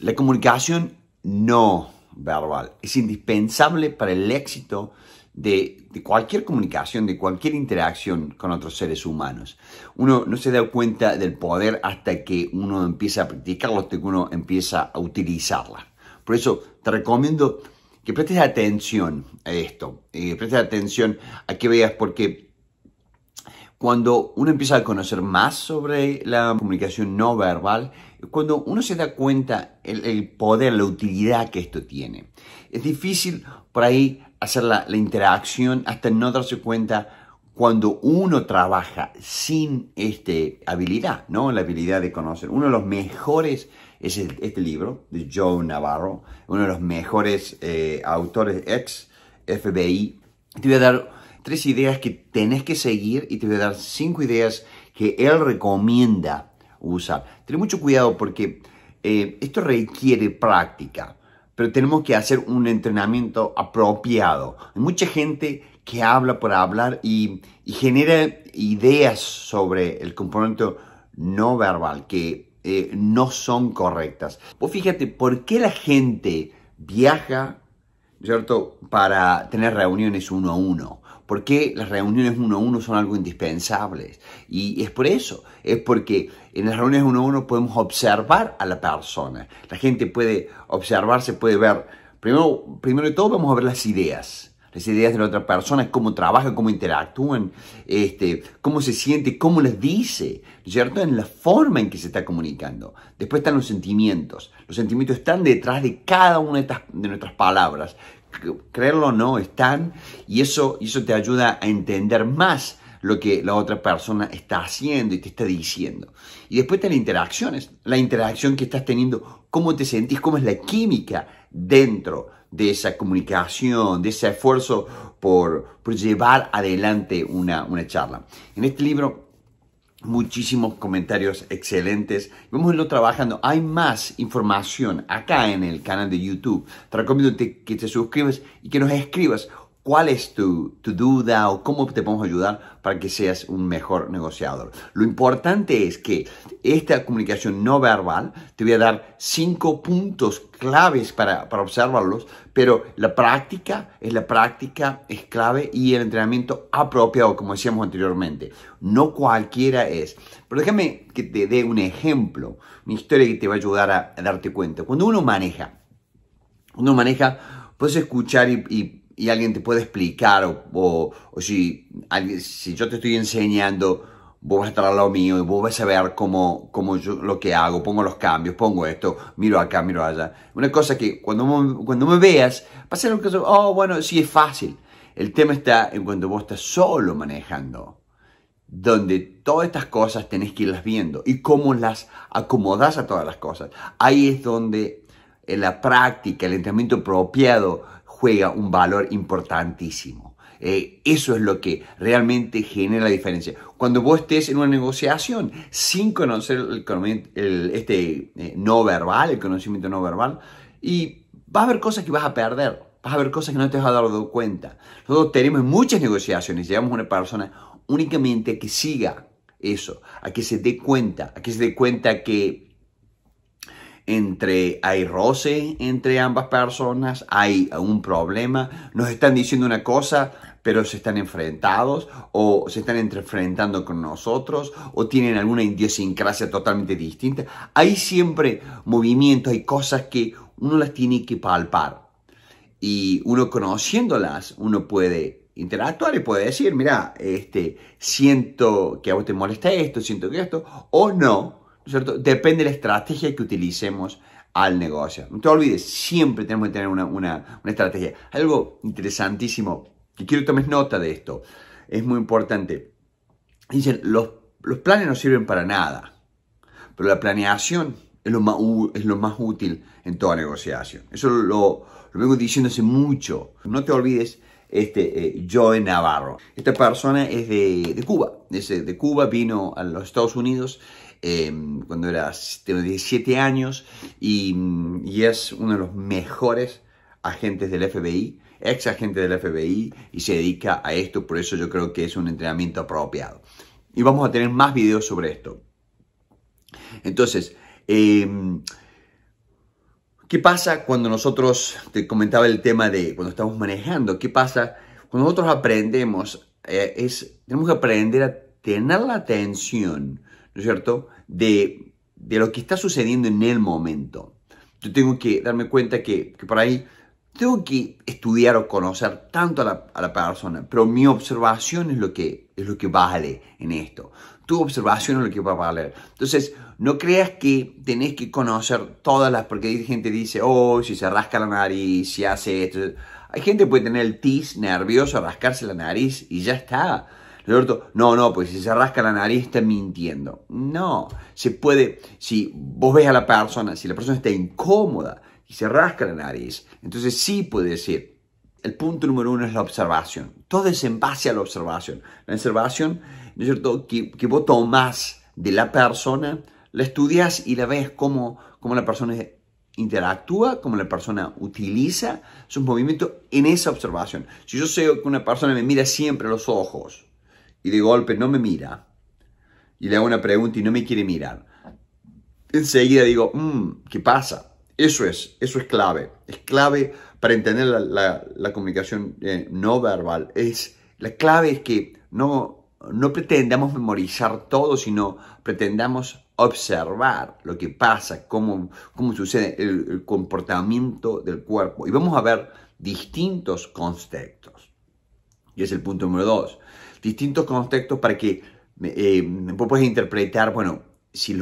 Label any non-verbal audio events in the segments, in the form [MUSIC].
La comunicación no verbal es indispensable para el éxito de, cualquier comunicación, de cualquier interacción con otros seres humanos. Uno no se da cuenta del poder hasta que uno empieza a practicarlo, hasta que uno empieza a utilizarla. Por eso te recomiendo que prestes atención a esto, eh, prestes atención a que veas, porque cuando uno empieza a conocer más sobre la comunicación no verbal, cuando uno se da cuenta el, poder, la utilidad que esto tiene. Es difícil por ahí hacer la, interacción hasta no darse cuenta cuando uno trabaja sin este, habilidad, ¿no? La habilidad de conocer. Uno de los mejores es este libro de Joe Navarro, uno de los mejores eh, autores ex FBI. Te voy a dar tres ideas que tenés que seguir y te voy a dar cinco ideas que él recomienda usar. Tener mucho cuidado porque eh, esto requiere práctica, pero tenemos que hacer un entrenamiento apropiado. Hay mucha gente que habla por hablar y, genera ideas sobre el componente no verbal que eh, no son correctas. Vos fíjate, ¿por qué la gente viaja, ¿cierto?, para tener reuniones uno a uno porque las reuniones uno a uno son algo indispensables. Y es por eso, es porque en las reuniones uno a uno podemos observar a la persona. La gente puede observarse, puede ver. Primero, primero de todo vamos a ver las ideas. Las ideas de la otra persona, cómo trabaja, cómo interactúan, este, cómo se siente, cómo les dice, ¿cierto? En la forma en que se está comunicando. Después están los sentimientos. Los sentimientos están detrás de cada una de, de nuestras palabras creerlo o no, están, y eso, eso te ayuda a entender más lo que la otra persona está haciendo y te está diciendo. Y después están las interacciones, la interacción que estás teniendo, cómo te sentís, cómo es la química dentro de esa comunicación, de ese esfuerzo por, llevar adelante una, una charla. En este libro muchísimos comentarios excelentes. Vamos a irlo trabajando. Hay más información acá en el canal de YouTube. Te recomiendo que te suscribas y que nos escribas cuál es tu, duda o cómo te podemos ayudar para que seas un mejor negociador. Lo importante es que esta comunicación no verbal, te voy a dar cinco puntos claves para, para observarlos, pero la práctica es la práctica, es clave y el entrenamiento apropiado, como decíamos anteriormente. No cualquiera es. Pero déjame que te dé un ejemplo, una historia que te va a ayudar a, darte cuenta. Cuando uno maneja, uno maneja, puedes escuchar y, y y alguien te puede explicar o, o, si, alguien, si yo te estoy enseñando, vos vas a estar al lado mío y vos vas a ver cómo, cómo yo lo que hago, pongo los cambios, pongo esto, miro acá, miro allá. Una cosa que cuando me, cuando me veas, pasa un caso, oh, bueno, sí es fácil. El tema está en cuando vos estás solo manejando, donde todas estas cosas tenés que irlas viendo y cómo las acomodás a todas las cosas. Ahí es donde la práctica, el entrenamiento apropiado, juega un valor importantísimo. Eh, eso es lo que realmente genera la diferencia. Cuando vos estés en una negociación sin conocer el, este eh, no verbal, el conocimiento no verbal, y va a haber cosas que vas a perder, vas a ver cosas que no te vas a dar cuenta. Nosotros tenemos muchas negociaciones, llevamos a una persona únicamente a que siga eso, a que se dé cuenta, a que se dé cuenta que entre, hay roce entre ambas personas, hay un problema, nos están diciendo una cosa, pero se están enfrentados o se están enfrentando con nosotros o tienen alguna idiosincrasia totalmente distinta. Hay siempre movimientos, hay cosas que uno las tiene que palpar y uno conociéndolas, uno puede interactuar y puede decir, mira, este, siento que a vos te molesta esto, siento que esto, o no, ¿cierto? Depende de la estrategia que utilicemos al negocio. No te olvides, siempre tenemos que tener una, una, una estrategia. Algo interesantísimo, que quiero que tomes nota de esto, es muy importante. Dicen, los, los planes no sirven para nada, pero la planeación es lo más, es lo más útil en toda negociación. Eso lo, lo vengo diciendo hace mucho. No te olvides este eh, Joe Navarro. Esta persona es de, de Cuba, es eh, de Cuba, vino a los Estados Unidos Em, cuando era 17 años y, es uno de los mejores agentes del FBI, ex agente del FBI y se dedica a esto, por eso yo creo que es un entrenamiento apropiado. Y vamos a tener más videos sobre esto. Entonces, em, ¿qué pasa cuando nosotros, te comentaba el tema de cuando estamos manejando, qué pasa cuando nosotros aprendemos? Eh, es, tenemos que aprender a tener la atención ¿no es cierto?, de, de, lo que está sucediendo en el momento. Yo tengo que darme cuenta que, que por ahí tengo que estudiar o conocer tanto a la, a la, persona, pero mi observación es lo, que, es lo que vale en esto. Tu observación es lo que va a valer. Entonces, no creas que tenés que conocer todas las, porque hay gente que dice, oh, si se rasca la nariz, si hace esto. Hay gente que puede tener el tis nervioso, rascarse la nariz y ya está no, no, pues si se rasca la nariz está mintiendo. No, se puede, si vos ves a la persona, si la persona está incómoda y se rasca la nariz, entonces sí puede decir. El punto número uno es la observación. Todo es en base a la observación. La observación, ¿no es cierto?, que, que vos tomás de la persona, la estudias y la ves cómo, cómo la persona interactúa, cómo la persona utiliza sus movimientos en esa observación. Si yo sé que una persona me mira siempre los ojos, y de golpe no me mira, y le hago una pregunta y no me quiere mirar, enseguida digo, mm, ¿qué pasa? Eso es, eso es clave. Es clave para entender la, comunicación eh, no verbal. Es, la clave es que no, no pretendamos memorizar todo, sino pretendamos observar lo que pasa, cómo, cómo sucede el, comportamiento del cuerpo. Y vamos a ver distintos conceptos. Y es el punto número dos distintos contextos para que me eh, puedas interpretar, bueno, si,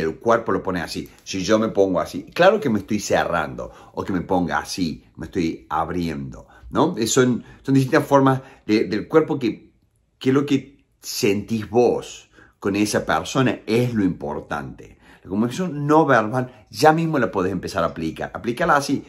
el cuerpo lo pone así, si yo me pongo así, claro que me estoy cerrando o que me ponga así, me estoy abriendo, ¿no? Son, son distintas formas del cuerpo que, lo que sentís vos con esa persona es lo importante. La comunicación no verbal ya mismo la podés empezar a aplicar. Aplicarla así.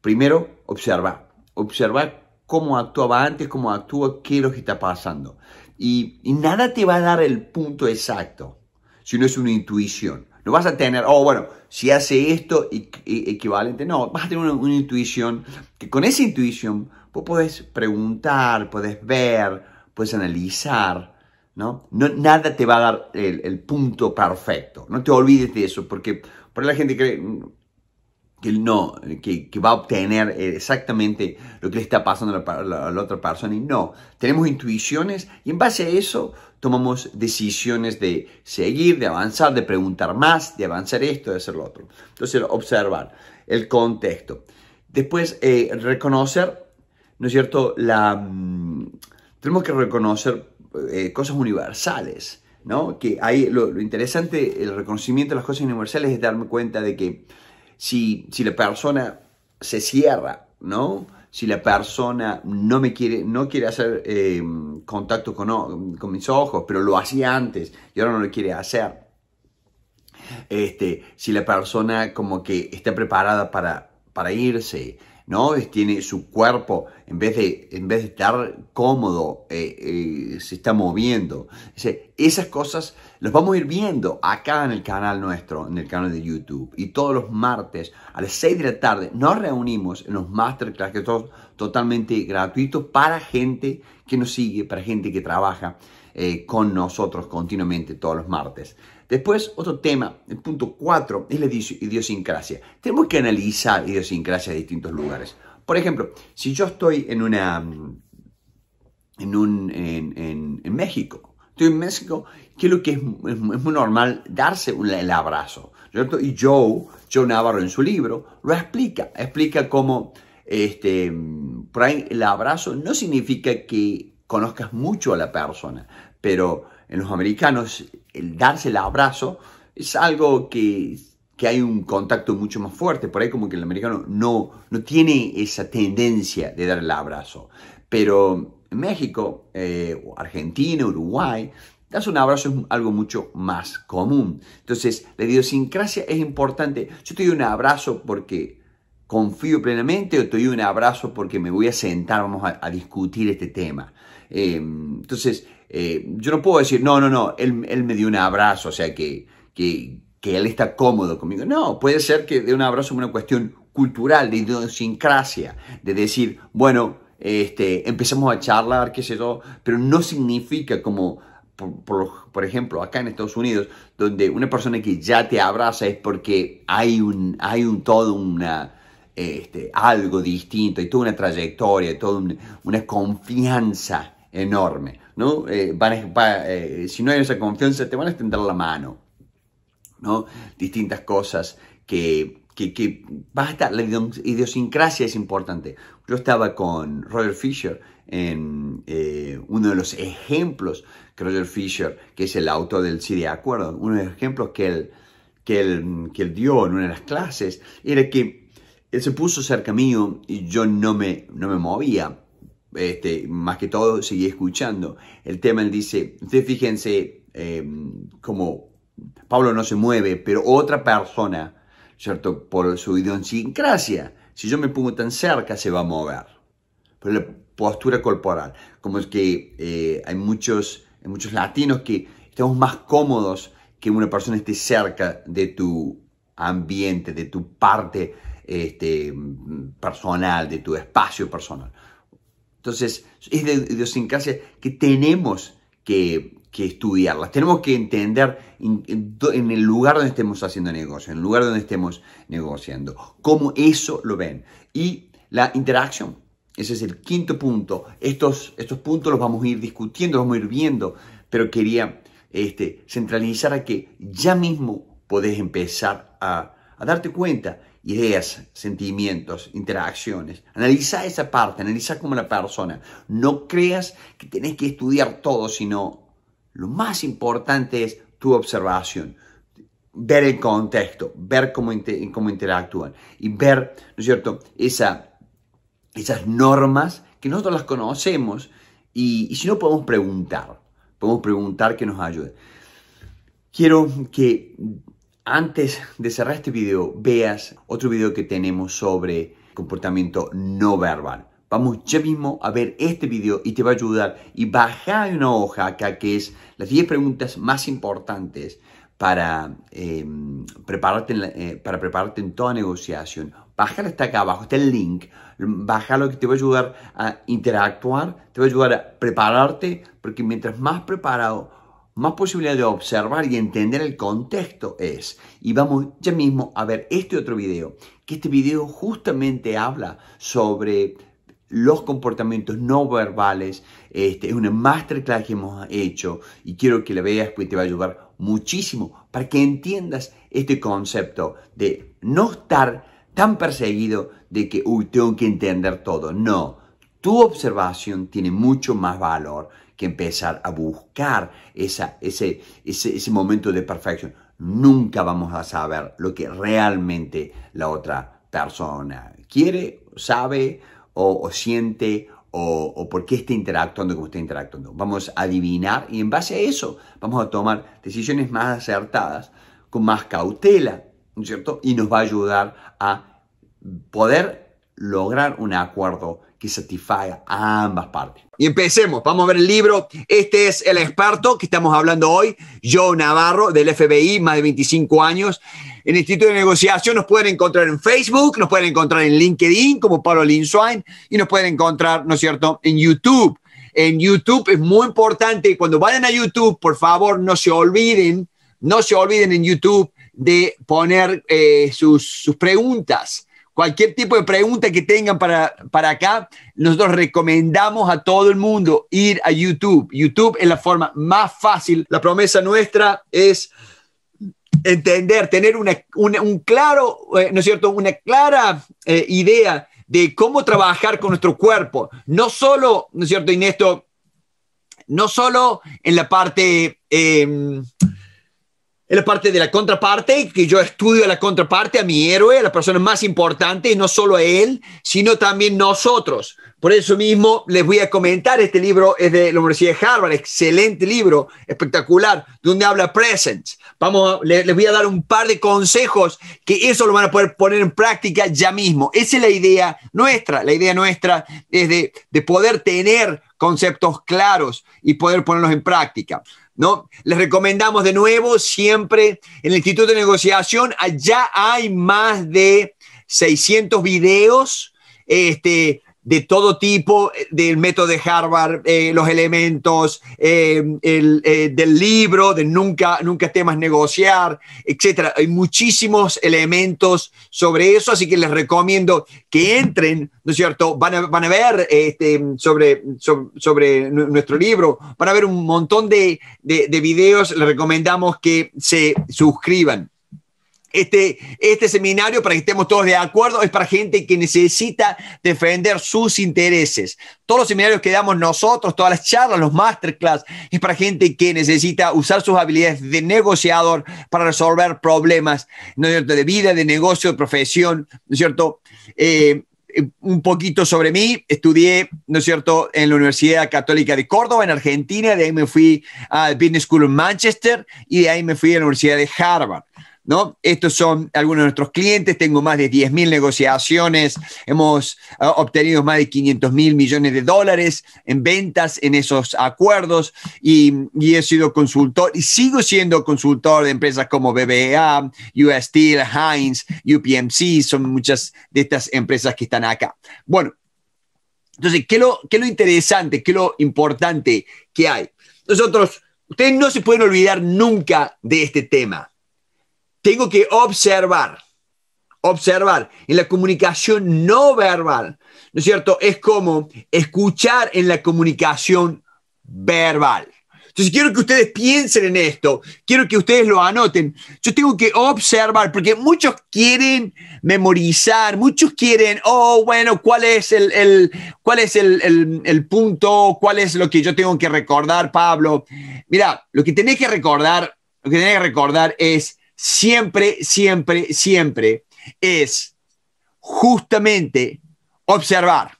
Primero, observa. Observa cómo actuaba antes, cómo actúa, qué es lo que está pasando. Y, nada te va a dar el punto exacto, si no es una intuición. No vas a tener, oh, bueno, si hace esto, e-, e-, equivalente. No, vas a tener una, intuición que con esa intuición vos preguntar, puedes ver, puedes analizar, ¿no? nada te va a dar el, punto perfecto. No te olvides de eso, porque por la gente cree, que no, eh, que, va a obtener eh, exactamente lo que le está pasando a la, otra persona y no. Tenemos intuiciones y en base a eso tomamos decisiones de seguir, de avanzar, de preguntar más, de avanzar esto, de hacer lo otro. Entonces, observar el contexto. Después, eh, reconocer, ¿no es cierto? La, mm, tenemos que reconocer cosas universales, ¿no? Que ahí lo interesante, el reconocimiento de las cosas universales es darme cuenta de que si, la persona se cierra, ¿no? Si la persona no me quiere, no quiere hacer eh, contacto con, con mis ojos, pero lo hacía antes y ahora no lo quiere hacer. Este, si la persona como que está preparada para irse, ¿no? Tiene su cuerpo, en vez de, en vez de estar cómodo, eh, eh, se está moviendo. esas cosas las vamos a ir viendo acá en el canal nuestro, en el canal de YouTube. Y todos los martes a las 6 de la tarde nos reunimos en los masterclass que son totalmente gratuitos para gente que nos sigue, para gente que trabaja eh, con nosotros continuamente todos los martes. Después, otro tema, el punto 4, es la idiosincrasia. Tenemos que analizar idiosincrasia en distintos lugares. Por ejemplo, si yo estoy en una... Mm, en, un, en, México, estoy en México, creo que es, es, es muy normal darse el abrazo. Y Joe, Joe Navarro en su libro, lo explica. Explica cómo este, mm, por el abrazo no significa que conozcas mucho a la persona, pero en los americanos el darse el abrazo es algo que, hay un contacto mucho más fuerte. Por ahí como que el americano no, no tiene esa tendencia de dar el abrazo. Pero en México, eh, Argentina, Uruguay, darse un abrazo es algo mucho más común. Entonces, la idiosincrasia es importante. Yo te doy un abrazo porque confío plenamente o te doy un abrazo porque me voy a sentar, vamos a, discutir este tema. Eh, entonces, eh, yo no puedo decir, no, no, no, él, me dio un abrazo, o sea que, él está cómodo conmigo. No, puede ser que de un abrazo una cuestión cultural, de idiosincrasia, de decir, bueno, este, empezamos a charlar, qué sé yo, pero no significa como, por, ejemplo, acá en Estados Unidos, donde una persona que ya te abraza es porque hay un, hay un todo este, algo distinto y toda una trayectoria, toda una confianza enorme. ¿no? Eh, eh, si no hay esa confianza, te van a extender la mano, ¿no? Distintas cosas que, que, basta, la idiosincrasia es importante. Yo estaba con Roger Fisher en eh, uno de los ejemplos que Roger Fisher, que es el autor del Sí de Acuerdo, uno de los ejemplos que él, que dio en una de las clases, era que él se puso cerca mío y yo no me, no me movía este, más que todo seguí escuchando. El tema él dice, ustedes fíjense eh, como Pablo no se mueve, pero otra persona, ¿cierto? Por su idiosincrasia, si yo me pongo tan cerca se va a mover. Por la postura corporal, como es que eh, hay, muchos, muchos latinos que estamos más cómodos que una persona esté cerca de tu ambiente, de tu parte este, mm, personal, de tu espacio personal. Entonces, es de idiosincrasia que tenemos que, estudiarlas, tenemos que entender en, el lugar donde estemos haciendo negocio, en el lugar donde estemos negociando, cómo eso lo ven. Y la interacción, ese es el quinto punto. Estos, estos puntos los vamos a ir discutiendo, los vamos a ir viendo, pero quería este, centralizar a que ya mismo podés empezar a darte cuenta ideas, sentimientos, interacciones. Analiza esa parte, analiza como la persona. No creas que tenés que estudiar todo, sino lo más importante es tu observación, ver el contexto, ver cómo, cómo interactúan y ver, ¿no es cierto?, esas normas que nosotros las conocemos y, y si no podemos preguntar, podemos preguntar que nos ayude. Quiero que antes de cerrar este video, veas otro video que tenemos sobre comportamiento no verbal. Vamos ya mismo a ver este video y te va a ayudar. Y baja una hoja acá que es las 10 preguntas más importantes para, em, prepararte eh, para prepararte en toda negociación. Bajar hasta acá abajo, está el link. Bájalo lo que te va a ayudar a interactuar, te va a ayudar a prepararte, porque mientras más preparado más posibilidad de observar y entender el contexto es. Y vamos ya mismo a ver este otro video, que este video justamente habla sobre los comportamientos no verbales. Este, es una masterclass que hemos hecho y quiero que la veas porque te va a ayudar muchísimo para que entiendas este concepto de no estar tan perseguido de que, tengo que entender todo. No, tu observación tiene mucho más valor que empezar a buscar ese, ese, momento de perfección. Nunca vamos a saber lo que realmente la otra persona quiere, sabe o, siente o, o, por qué está interactuando como está interactuando. Vamos a adivinar y en base a eso vamos a tomar decisiones más acertadas, con más cautela, ¿no es cierto? Y nos va a ayudar a poder lograr un acuerdo que satisfaga a ambas partes. Y empecemos, vamos a ver el libro. Este es el experto que estamos hablando hoy, Joe Navarro, del FBI, más de 25 años, en Instituto de Negociación. Nos pueden encontrar en Facebook, nos pueden encontrar en LinkedIn como Pablo Linswine y nos pueden encontrar, ¿no es cierto?, en YouTube. En YouTube es muy importante, cuando vayan a YouTube, por favor, no se olviden, no se olviden en YouTube de poner eh, sus, sus preguntas Cualquier tipo de pregunta que tengan para, para acá, nosotros recomendamos a todo el mundo ir a YouTube. YouTube es la forma más fácil. La promesa nuestra es entender, tener una, un claro, eh, ¿no es cierto?, una clara eh, idea de cómo trabajar con nuestro cuerpo. No solo, ¿no es cierto, Inesto? No solo en la parte... Em, es la parte de la contraparte, que yo estudio a la contraparte, a mi héroe, a la persona más importante, y no solo a él, sino también nosotros. Por eso mismo les voy a comentar, este libro es de la Universidad de Harvard, excelente libro, espectacular, donde habla Presence. Vamos, les voy a dar un par de consejos que eso lo van a poder poner en práctica ya mismo. Esa es la idea nuestra, la idea nuestra es de, de poder tener conceptos claros y poder ponerlos en práctica. ¿no? Les recomendamos de nuevo siempre en el Instituto de Negociación, allá hay más de 600 videos este, de todo tipo, eh, del método de Harvard, eh, los elementos eh, del libro, de nunca, nunca temas negociar, etc. Hay muchísimos elementos sobre eso, así que les recomiendo que entren, ¿no es cierto? Van a, ver este, sobre, sobre, nuestro libro, van a ver un montón de, de videos, les recomendamos que se suscriban. Este, este seminario, para que estemos todos de acuerdo, es para gente que necesita defender sus intereses. Todos los seminarios que damos nosotros, todas las charlas, los masterclass, es para gente que necesita usar sus habilidades de negociador para resolver problemas, ¿no de vida, de negocio, de profesión, ¿no es cierto? Eh, un poquito sobre mí. Estudié, ¿no es cierto?, en la Universidad Católica de Córdoba, en Argentina. De ahí me fui al Business School en Manchester y de ahí me fui a la Universidad de Harvard. Estos son algunos de nuestros clientes, tengo más de 10.000 negociaciones, hemos ah, obtenido más de 500 mil millones de dólares en ventas en esos acuerdos y, he sido consultor y sigo siendo consultor de empresas como BBA, US Steel, Heinz, UPMC, son muchas de estas empresas que están acá. Bueno, entonces, ¿qué es lo, lo interesante, qué es lo importante que hay? Nosotros, ustedes no se pueden olvidar nunca de este tema tengo que observar, observar. En la comunicación no verbal, ¿no es cierto? Es como escuchar en la comunicación verbal. Entonces quiero que ustedes piensen en esto, quiero que ustedes lo anoten. Yo tengo que observar, porque muchos quieren memorizar, muchos quieren, oh, bueno, ¿cuál es el, cuál es punto? ¿Cuál es lo que yo tengo que recordar, Pablo? Mira, lo que tenés que recordar, lo que tenés que recordar es siempre, siempre, siempre es justamente observar.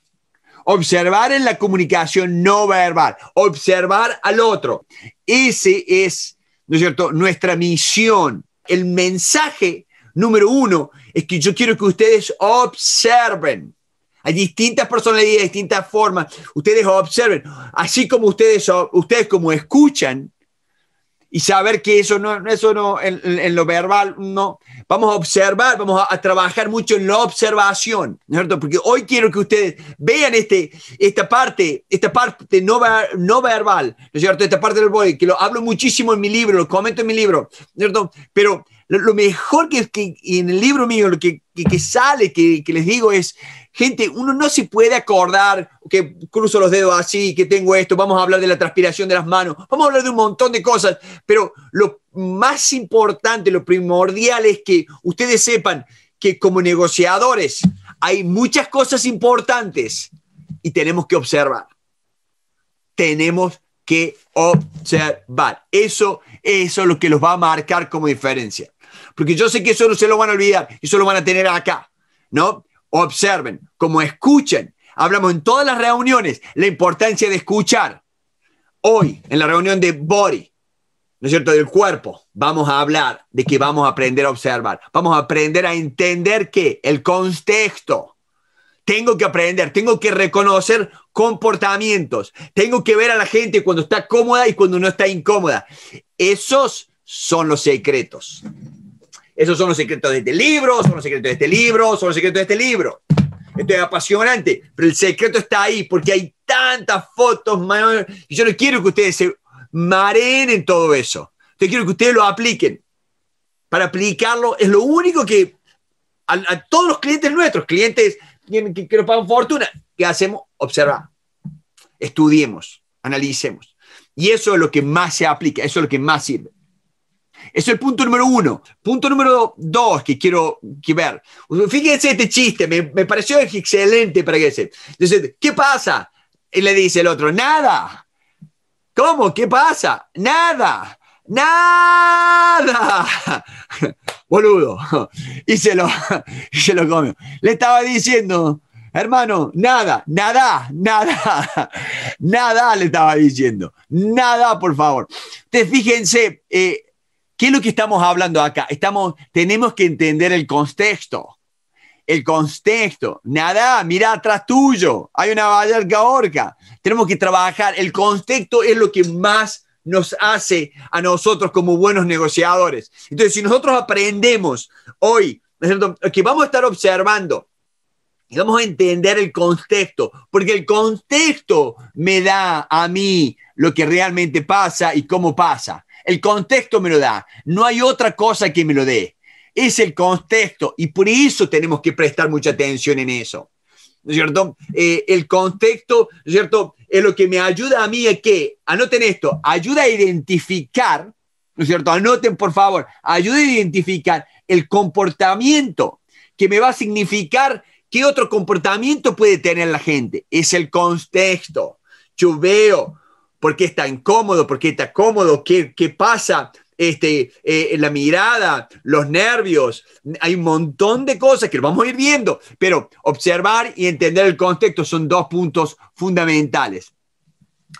Observar en la comunicación no verbal, observar al otro. Ese es, ¿no es cierto?, nuestra misión. El mensaje número uno es que yo quiero que ustedes observen. Hay distintas personalidades, distintas formas. Ustedes observen. Así como ustedes, ustedes como escuchan, y saber que eso no, eso no, en, lo verbal, no. Vamos a observar, vamos a, trabajar mucho en la observación, cierto? Porque hoy quiero que ustedes vean este, esta parte, esta parte no, no verbal, es cierto? Esta parte del voy, que lo hablo muchísimo en mi libro, lo comento en mi libro, cierto? Pero lo, mejor que, en el libro mío, lo que, que sale, que, les digo es, gente, uno no se puede acordar que cruzo los dedos así, que tengo esto, vamos a hablar de la transpiración de las manos, vamos a hablar de un montón de cosas, pero lo más importante, lo primordial es que ustedes sepan que como negociadores hay muchas cosas importantes y tenemos que observar. Tenemos que observar. Eso, eso es lo que los va a marcar como diferencia porque yo sé que eso no se lo van a olvidar, eso lo van a tener acá, ¿no? Observen, como escuchen, hablamos en todas las reuniones la importancia de escuchar. Hoy, en la reunión de Body, ¿no es cierto?, del cuerpo, vamos a hablar de que vamos a aprender a observar, vamos a aprender a entender que el contexto, tengo que aprender, tengo que reconocer comportamientos, tengo que ver a la gente cuando está cómoda y cuando no está incómoda. Esos son los secretos esos son los secretos de este libro, son los secretos de este libro, son los secretos de este libro. Esto es apasionante, pero el secreto está ahí porque hay tantas fotos, y yo no quiero que ustedes se mareen en todo eso. Yo quiero que ustedes lo apliquen. Para aplicarlo es lo único que a, todos los clientes nuestros, clientes que, nos pagan fortuna, ¿qué hacemos? Observar, estudiemos, analicemos. Y eso es lo que más se aplica, eso es lo que más sirve. Eso es el punto número uno. Punto número dos que quiero que ver. Fíjense este chiste, me, me pareció excelente para que se. Dice, ¿qué pasa? Y le dice el otro, nada. ¿Cómo? ¿Qué pasa? Nada. Nada. [LAUGHS] Boludo. Y se lo, y [LAUGHS] se lo comió. Le estaba diciendo, hermano, nada, nada, nada, [LAUGHS] nada le estaba diciendo. Nada, por favor. Te fíjense, eh, ¿Qué es lo que estamos hablando acá? Estamos, tenemos que entender el contexto. El contexto. Nada, mira atrás tuyo. Hay una valla orca. Tenemos que trabajar. El contexto es lo que más nos hace a nosotros como buenos negociadores. Entonces, si nosotros aprendemos hoy, que vamos a estar observando y vamos a entender el contexto, porque el contexto me da a mí lo que realmente pasa y cómo pasa. El contexto me lo da. No hay otra cosa que me lo dé. Es el contexto y por eso tenemos que prestar mucha atención en eso. ¿No es cierto? Eh, el contexto, ¿no es cierto? Es lo que me ayuda a mí es que, anoten esto, ayuda a identificar, ¿no es cierto? Anoten, por favor, ayuda a identificar el comportamiento que me va a significar qué otro comportamiento puede tener la gente. Es el contexto. Yo veo, ¿Por qué está incómodo, ¿Por qué está cómodo? ¿Qué, pasa? Este, eh, la mirada, los nervios, hay un montón de cosas que lo vamos a ir viendo, pero observar y entender el contexto son dos puntos fundamentales.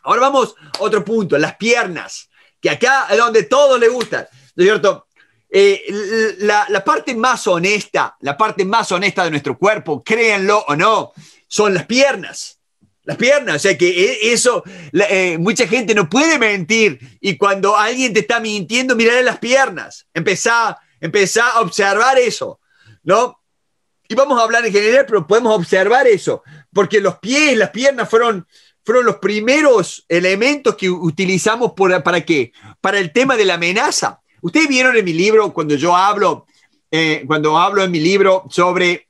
Ahora vamos a otro punto, las piernas, que acá es donde todo le gusta, ¿no es cierto? Eh, la, la parte más honesta, la parte más honesta de nuestro cuerpo, créanlo o no, son las piernas las piernas. O sea que e, eso, eh, mucha gente no puede mentir. Y cuando alguien te está mintiendo, mirar las piernas. empezar a observar eso, ¿no? Y vamos a hablar en general, pero podemos observar eso. Porque los pies, las piernas fueron, fueron los primeros elementos que utilizamos para qué? Para el tema de la amenaza. Ustedes vieron en mi libro, cuando yo hablo, eh, cuando hablo en mi libro sobre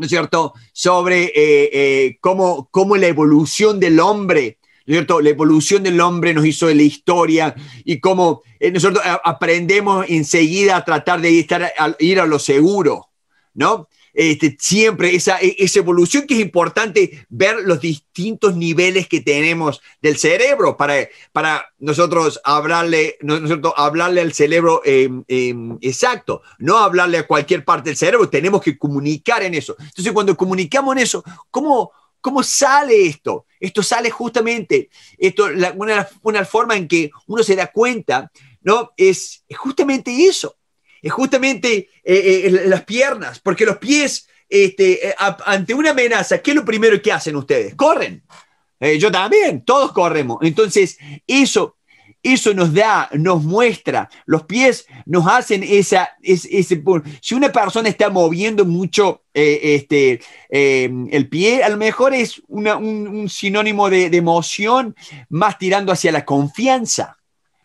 ¿no es cierto?, sobre eh, eh, cómo, cómo la evolución del hombre es ¿cierto? La evolución del hombre nos hizo de la historia y cómo eh, nosotros aprendemos enseguida a tratar de ir a lo seguro, ¿no? Este, siempre e, esa, evolución que es importante ver los distintos niveles que tenemos del cerebro para, para nosotros hablarle, nosotros hablarle al cerebro em, em, exacto, no hablarle a cualquier parte del cerebro, tenemos que comunicar en eso. Entonces, cuando comunicamos en eso, ¿cómo, cómo sale esto? Esto sale justamente, esto, una, una forma en que uno se da cuenta, ¿no? Es justamente eso es justamente eh, eh, las piernas, porque los pies, este, eh, ante una amenaza, ¿qué es lo primero que hacen ustedes? Corren. yo también, todos corremos. Entonces, eso, eso nos da, nos muestra, los pies nos hacen esa, ese, si una persona está moviendo mucho este, em, el pie, a lo mejor es una, un, sinónimo de, de emoción, más tirando hacia la confianza.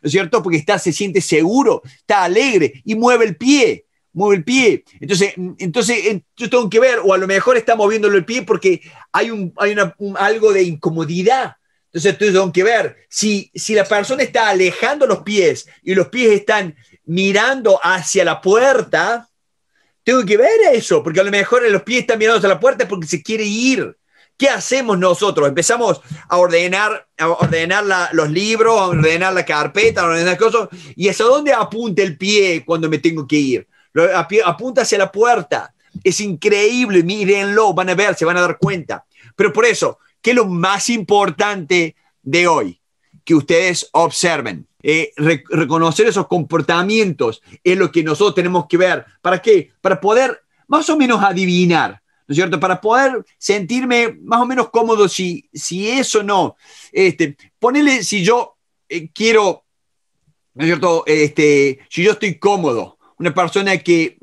¿no es cierto? Porque está, se siente seguro, está alegre y mueve el pie, mueve el pie. Entonces, entonces yo tengo que ver, o a lo mejor está moviéndolo el pie porque hay, un, hay algo de incomodidad. Entonces, yo tengo que ver si, si la persona está alejando los pies y los pies están mirando hacia la puerta, tengo que ver eso, porque a lo mejor los pies están mirando hacia la puerta porque se quiere ir. ¿Qué hacemos nosotros? Empezamos a ordenar, a ordenar los libros, a ordenar la carpeta, a ordenar cosas. ¿Y eso dónde apunta el pie cuando me tengo que ir? Apunta hacia la puerta. Es increíble, mírenlo, van a ver, se van a dar cuenta. Pero por eso, ¿qué es lo más importante de hoy? Que ustedes observen. Eh, reconocer esos comportamientos es lo que nosotros tenemos que ver. ¿Para qué? Para poder más o menos adivinar ¿no es cierto? Para poder sentirme más o menos cómodo si, si eso no. Este, ponele si yo eh, quiero, ¿no es cierto? Este, si yo estoy cómodo, una persona que,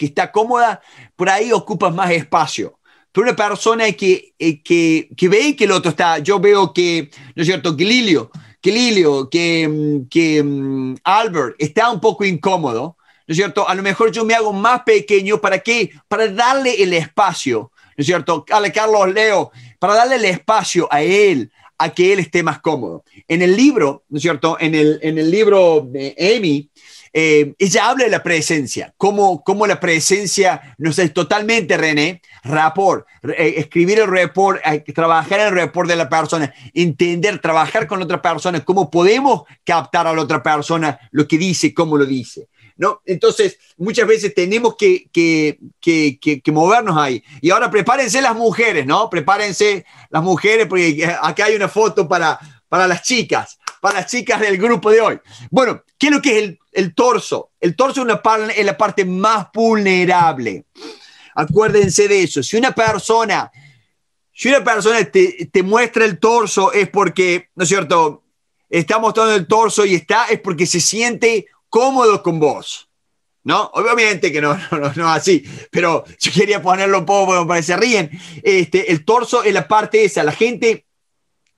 está cómoda, por ahí ocupas más espacio. Pero una persona eh, que, que, ve que el otro está, yo veo que, ¿no es cierto? Que Lilio, que Lilio, que, mm, mm, Albert está un poco incómodo, ¿no es cierto? A lo mejor yo me hago más pequeño, ¿para qué? Para darle el espacio, ¿no es cierto? Ale, Carlos, Leo, para darle el espacio a él, a que él esté más cómodo. En el libro, ¿no es cierto? En el, en el libro de Amy, eh, ella habla de la presencia, cómo, cómo la presencia no es totalmente, René, rapport, eh, escribir el report, trabajar el report de la persona, entender, trabajar con otra persona, cómo podemos captar a la otra persona lo que dice, cómo lo dice. ¿no? Entonces, muchas veces tenemos que, movernos ahí. Y ahora prepárense las mujeres, ¿no? Prepárense las mujeres, porque acá hay una foto para, para las chicas, para las chicas del grupo de hoy. Bueno, ¿qué es lo que es el, torso? El torso es, una la parte más vulnerable. Acuérdense de eso. Si una persona, si una persona te, te muestra el torso es porque, ¿no es cierto? Está mostrando el torso y está, es porque se siente cómodos con vos. ¿No? Obviamente que no, [LAUGHS] no, no, no así, pero yo quería ponerlo un poco para que se ríen. Este, el torso es la parte esa, la gente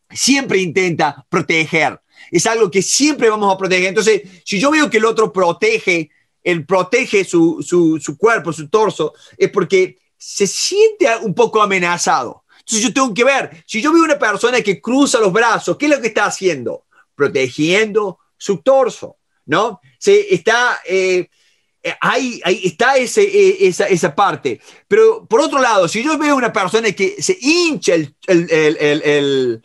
siempre intenta proteger, es algo que siempre vamos a proteger. Entonces, si yo veo que el otro protege, él protege su, su cuerpo, su torso, es porque se siente un poco amenazado. Entonces yo tengo que ver, si yo veo una persona que cruza los brazos, ¿qué es lo que está haciendo? Protegiendo su torso, ¿no? está, eh, hay, está ese, eh, esa, parte. Pero por otro lado, si yo veo una persona que se hincha el, el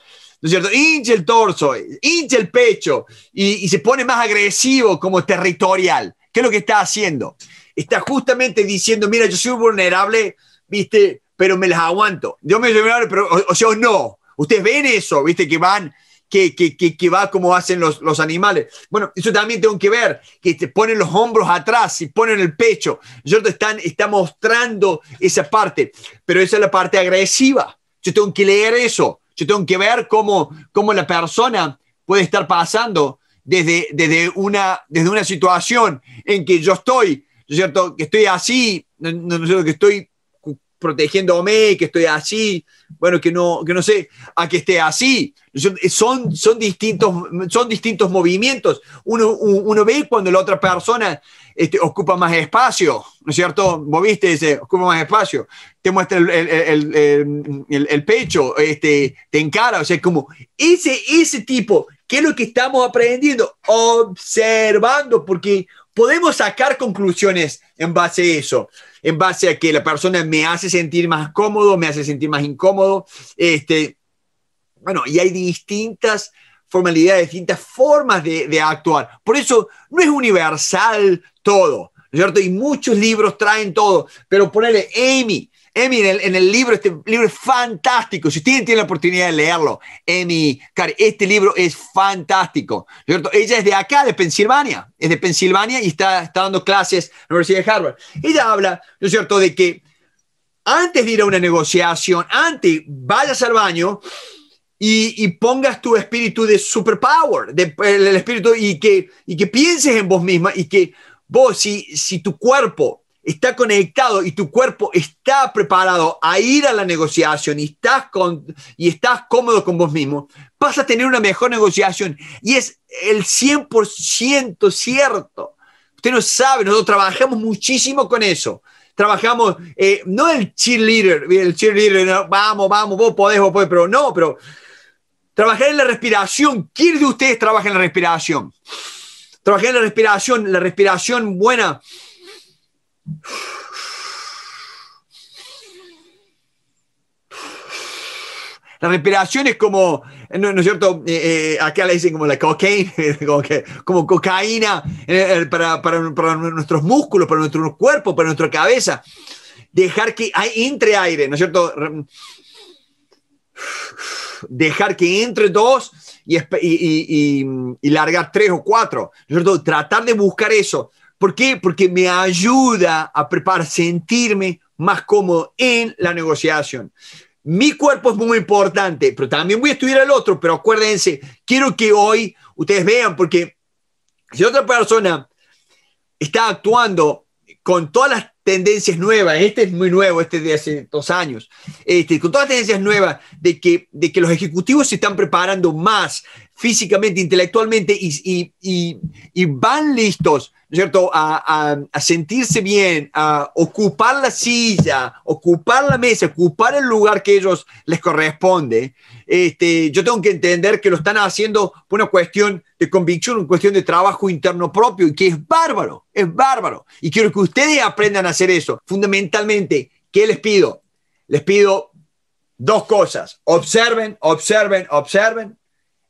torso, hincha el pecho y, se pone más agresivo como territorial. ¿Qué es lo que está haciendo? Está justamente diciendo, mira, yo soy vulnerable, ¿viste? Pero me las aguanto. Yo me soy vulnerable, pero, sea, no. Ustedes ven eso, ¿viste? Que van que, que, que, va como hacen los, los, animales. Bueno, eso también tengo que ver, que te ponen los hombros atrás y ponen el pecho. Yo están, está mostrando esa parte, pero esa es la parte agresiva. Yo tengo que leer eso, yo tengo que ver cómo, cómo la persona puede estar pasando desde, desde, una, desde una situación en que yo estoy, ¿cierto? Que estoy así, no, no, que estoy protegiéndome, que estoy así, bueno, que no, que no sé, a que esté así. Son, son, distintos, son distintos movimientos. Uno, uno ve cuando la otra persona este, ocupa más espacio, ¿no es cierto? Moviste, dice ocupa más espacio, te muestra el, pecho, este, te encara, o sea, como ese, ese tipo, ¿qué es lo que estamos aprendiendo? Observando, porque podemos sacar conclusiones en base a eso, en base a que la persona me hace sentir más cómodo, me hace sentir más incómodo. Este, bueno, y hay distintas formalidades, distintas formas de, actuar. Por eso no es universal todo, cierto? Y muchos libros traen todo, pero ponerle Amy, Emi, en el, libro, este libro es fantástico. Si tienen la oportunidad de leerlo, Emi, este libro es fantástico. ¿cierto? Ella es de acá, de Pensilvania. Es de Pensilvania y está, está dando clases en la Universidad de Harvard. Ella habla, ¿no es cierto?, de que antes de ir a una negociación, antes vayas al baño y, y pongas tu espíritu de superpower, del el, espíritu y que, y que pienses en vos misma y que vos, si, si tu cuerpo está conectado y tu cuerpo está preparado a ir a la negociación y estás, con, y estás cómodo con vos mismo, vas a tener una mejor negociación. Y es el 100% cierto. Usted no sabe, nosotros trabajamos muchísimo con eso. Trabajamos, eh, no el cheerleader, el cheerleader, vamos, vamos, vos podés, vos podés, pero no, pero trabajar en la respiración. ¿Quién de ustedes trabaja en la respiración? Trabajar en la respiración, la respiración buena la respiración es como, ¿no, es cierto? Eh, eh, acá le dicen como la cocaína, [LAUGHS] como, cocaína eh, para, nuestros músculos, para nuestro cuerpo, para nuestra cabeza. Dejar que entre aire, ¿no es cierto? Dejar que entre dos y, y largar tres o cuatro, ¿no es cierto? Tratar de buscar eso. ¿Por qué? Porque me ayuda a preparar, sentirme más cómodo en la negociación. Mi cuerpo es muy importante, pero también voy a estudiar al otro, pero acuérdense, quiero que hoy ustedes vean, porque si otra persona está actuando con todas las tendencias nuevas, este es muy nuevo, este es de hace dos años, este, con todas las tendencias nuevas de que, de que los ejecutivos se están preparando más, físicamente, intelectualmente y, van listos, cierto?, a, sentirse bien, a ocupar la silla, ocupar la mesa, ocupar el lugar que ellos les corresponde. Este, yo tengo que entender que lo están haciendo por una cuestión de convicción, una cuestión de trabajo interno propio y que es bárbaro, es bárbaro. Y quiero que ustedes aprendan a hacer eso. Fundamentalmente, ¿qué les pido? Les pido dos cosas. Observen, observen, observen